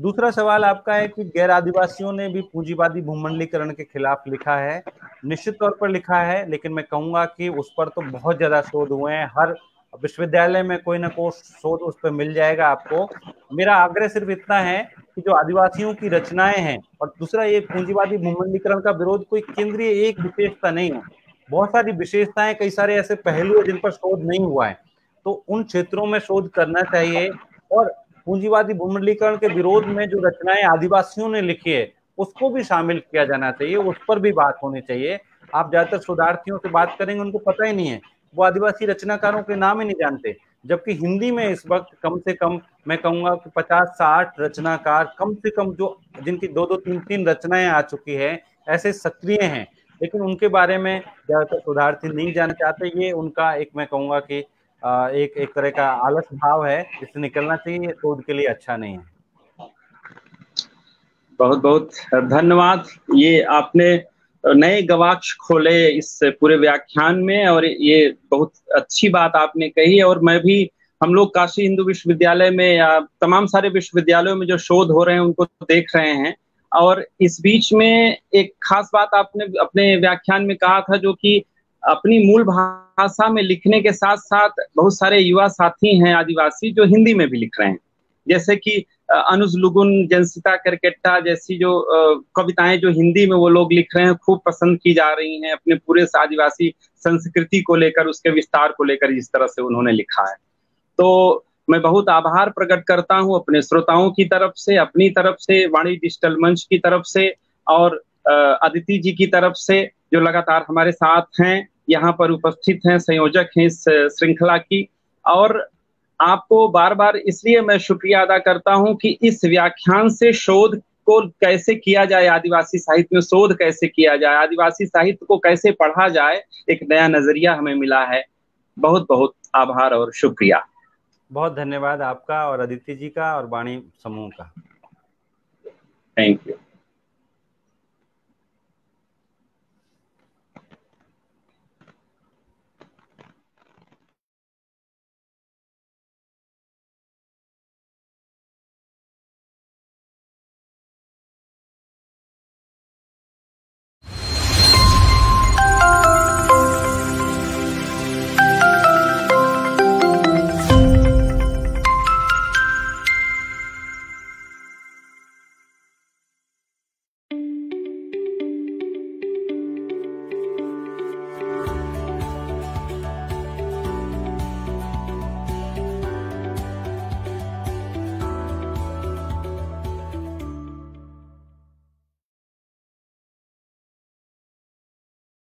दूसरा सवाल आपका है कि गैर आदिवासियों ने भी पूंजीवादी भूमंडलीकरण के खिलाफ लिखा है निश्चित तौर पर लिखा है लेकिन मैं कहूंगा कि उस पर तो बहुत ज्यादा शोध हुए हैं हर विश्वविद्यालय में कोई ना कोई शोध उस पर मिल जाएगा आपको मेरा आग्रह सिर्फ इतना है कि जो आदिवासियों की रचनाएं हैं और दूसरा ये पूंजीवादी भूमंडीकरण का विरोध कोई केंद्रीय एक विशेषता नहीं है बहुत सारी विशेषताएं कई सारे ऐसे पहलू है जिन पर शोध नहीं हुआ है तो उन क्षेत्रों में शोध करना चाहिए और पूंजीवादी भूमंडलीकरण के विरोध में जो रचनाएं आदिवासियों ने लिखी है उसको भी शामिल किया जाना चाहिए उस पर भी बात होनी चाहिए आप ज्यादातर शोधार्थियों से बात करेंगे उनको पता ही नहीं है वो आदिवासी रचनाकारों के नाम ही नहीं जानते जबकि हिंदी में इस वक्त कम से कम मैं कहूंगा कि पचास साठ रचनाकार कम से कम जो जिनकी दो दो तीन तीन रचनाएं आ चुकी है ऐसे सक्रिय हैं लेकिन उनके बारे में ज़्यादातर शोधार्थी नहीं जानना चाहते ये उनका एक मैं कहूंगा कि एक एक तरह का आलस भाव है इससे निकलना चाहिए तो उनके लिए अच्छा नहीं है बहुत बहुत धन्यवाद ये आपने नए गवाक्ष खोले इस पूरे व्याख्यान में और ये बहुत अच्छी बात आपने कही और मैं भी हम लोग काशी हिंदू विश्वविद्यालय में या तमाम सारे विश्वविद्यालयों में जो शोध हो रहे हैं उनको देख रहे हैं और इस बीच में एक खास बात आपने अपने व्याख्यान में कहा था जो कि अपनी मूल भाषा में लिखने के साथ साथ बहुत सारे युवा साथी हैं आदिवासी जो हिंदी में भी लिख रहे हैं जैसे कि अनुज लुगुन जनसिता करकेट्टा जैसी जो कविताएं जो हिंदी में वो लोग लिख रहे हैं खूब पसंद की जा रही हैं अपने पूरे आदिवासी संस्कृति को लेकर उसके विस्तार को लेकर जिस तरह से उन्होंने लिखा है तो मैं बहुत आभार प्रकट करता हूं अपने श्रोताओं की तरफ से अपनी तरफ से वाणी डिजिटल मंच की तरफ से और अदिति जी की तरफ से जो लगातार हमारे साथ हैं यहाँ पर उपस्थित हैं संयोजक हैं इस श्रृंखला की और आपको बार बार इसलिए मैं शुक्रिया अदा करता हूं कि इस व्याख्यान से शोध को कैसे किया जाए आदिवासी साहित्य में शोध कैसे किया जाए आदिवासी साहित्य को कैसे पढ़ा जाए एक नया नजरिया हमें मिला है बहुत बहुत आभार और शुक्रिया बहुत धन्यवाद आपका और अदिति जी का और वाणी समूह का थैंक यू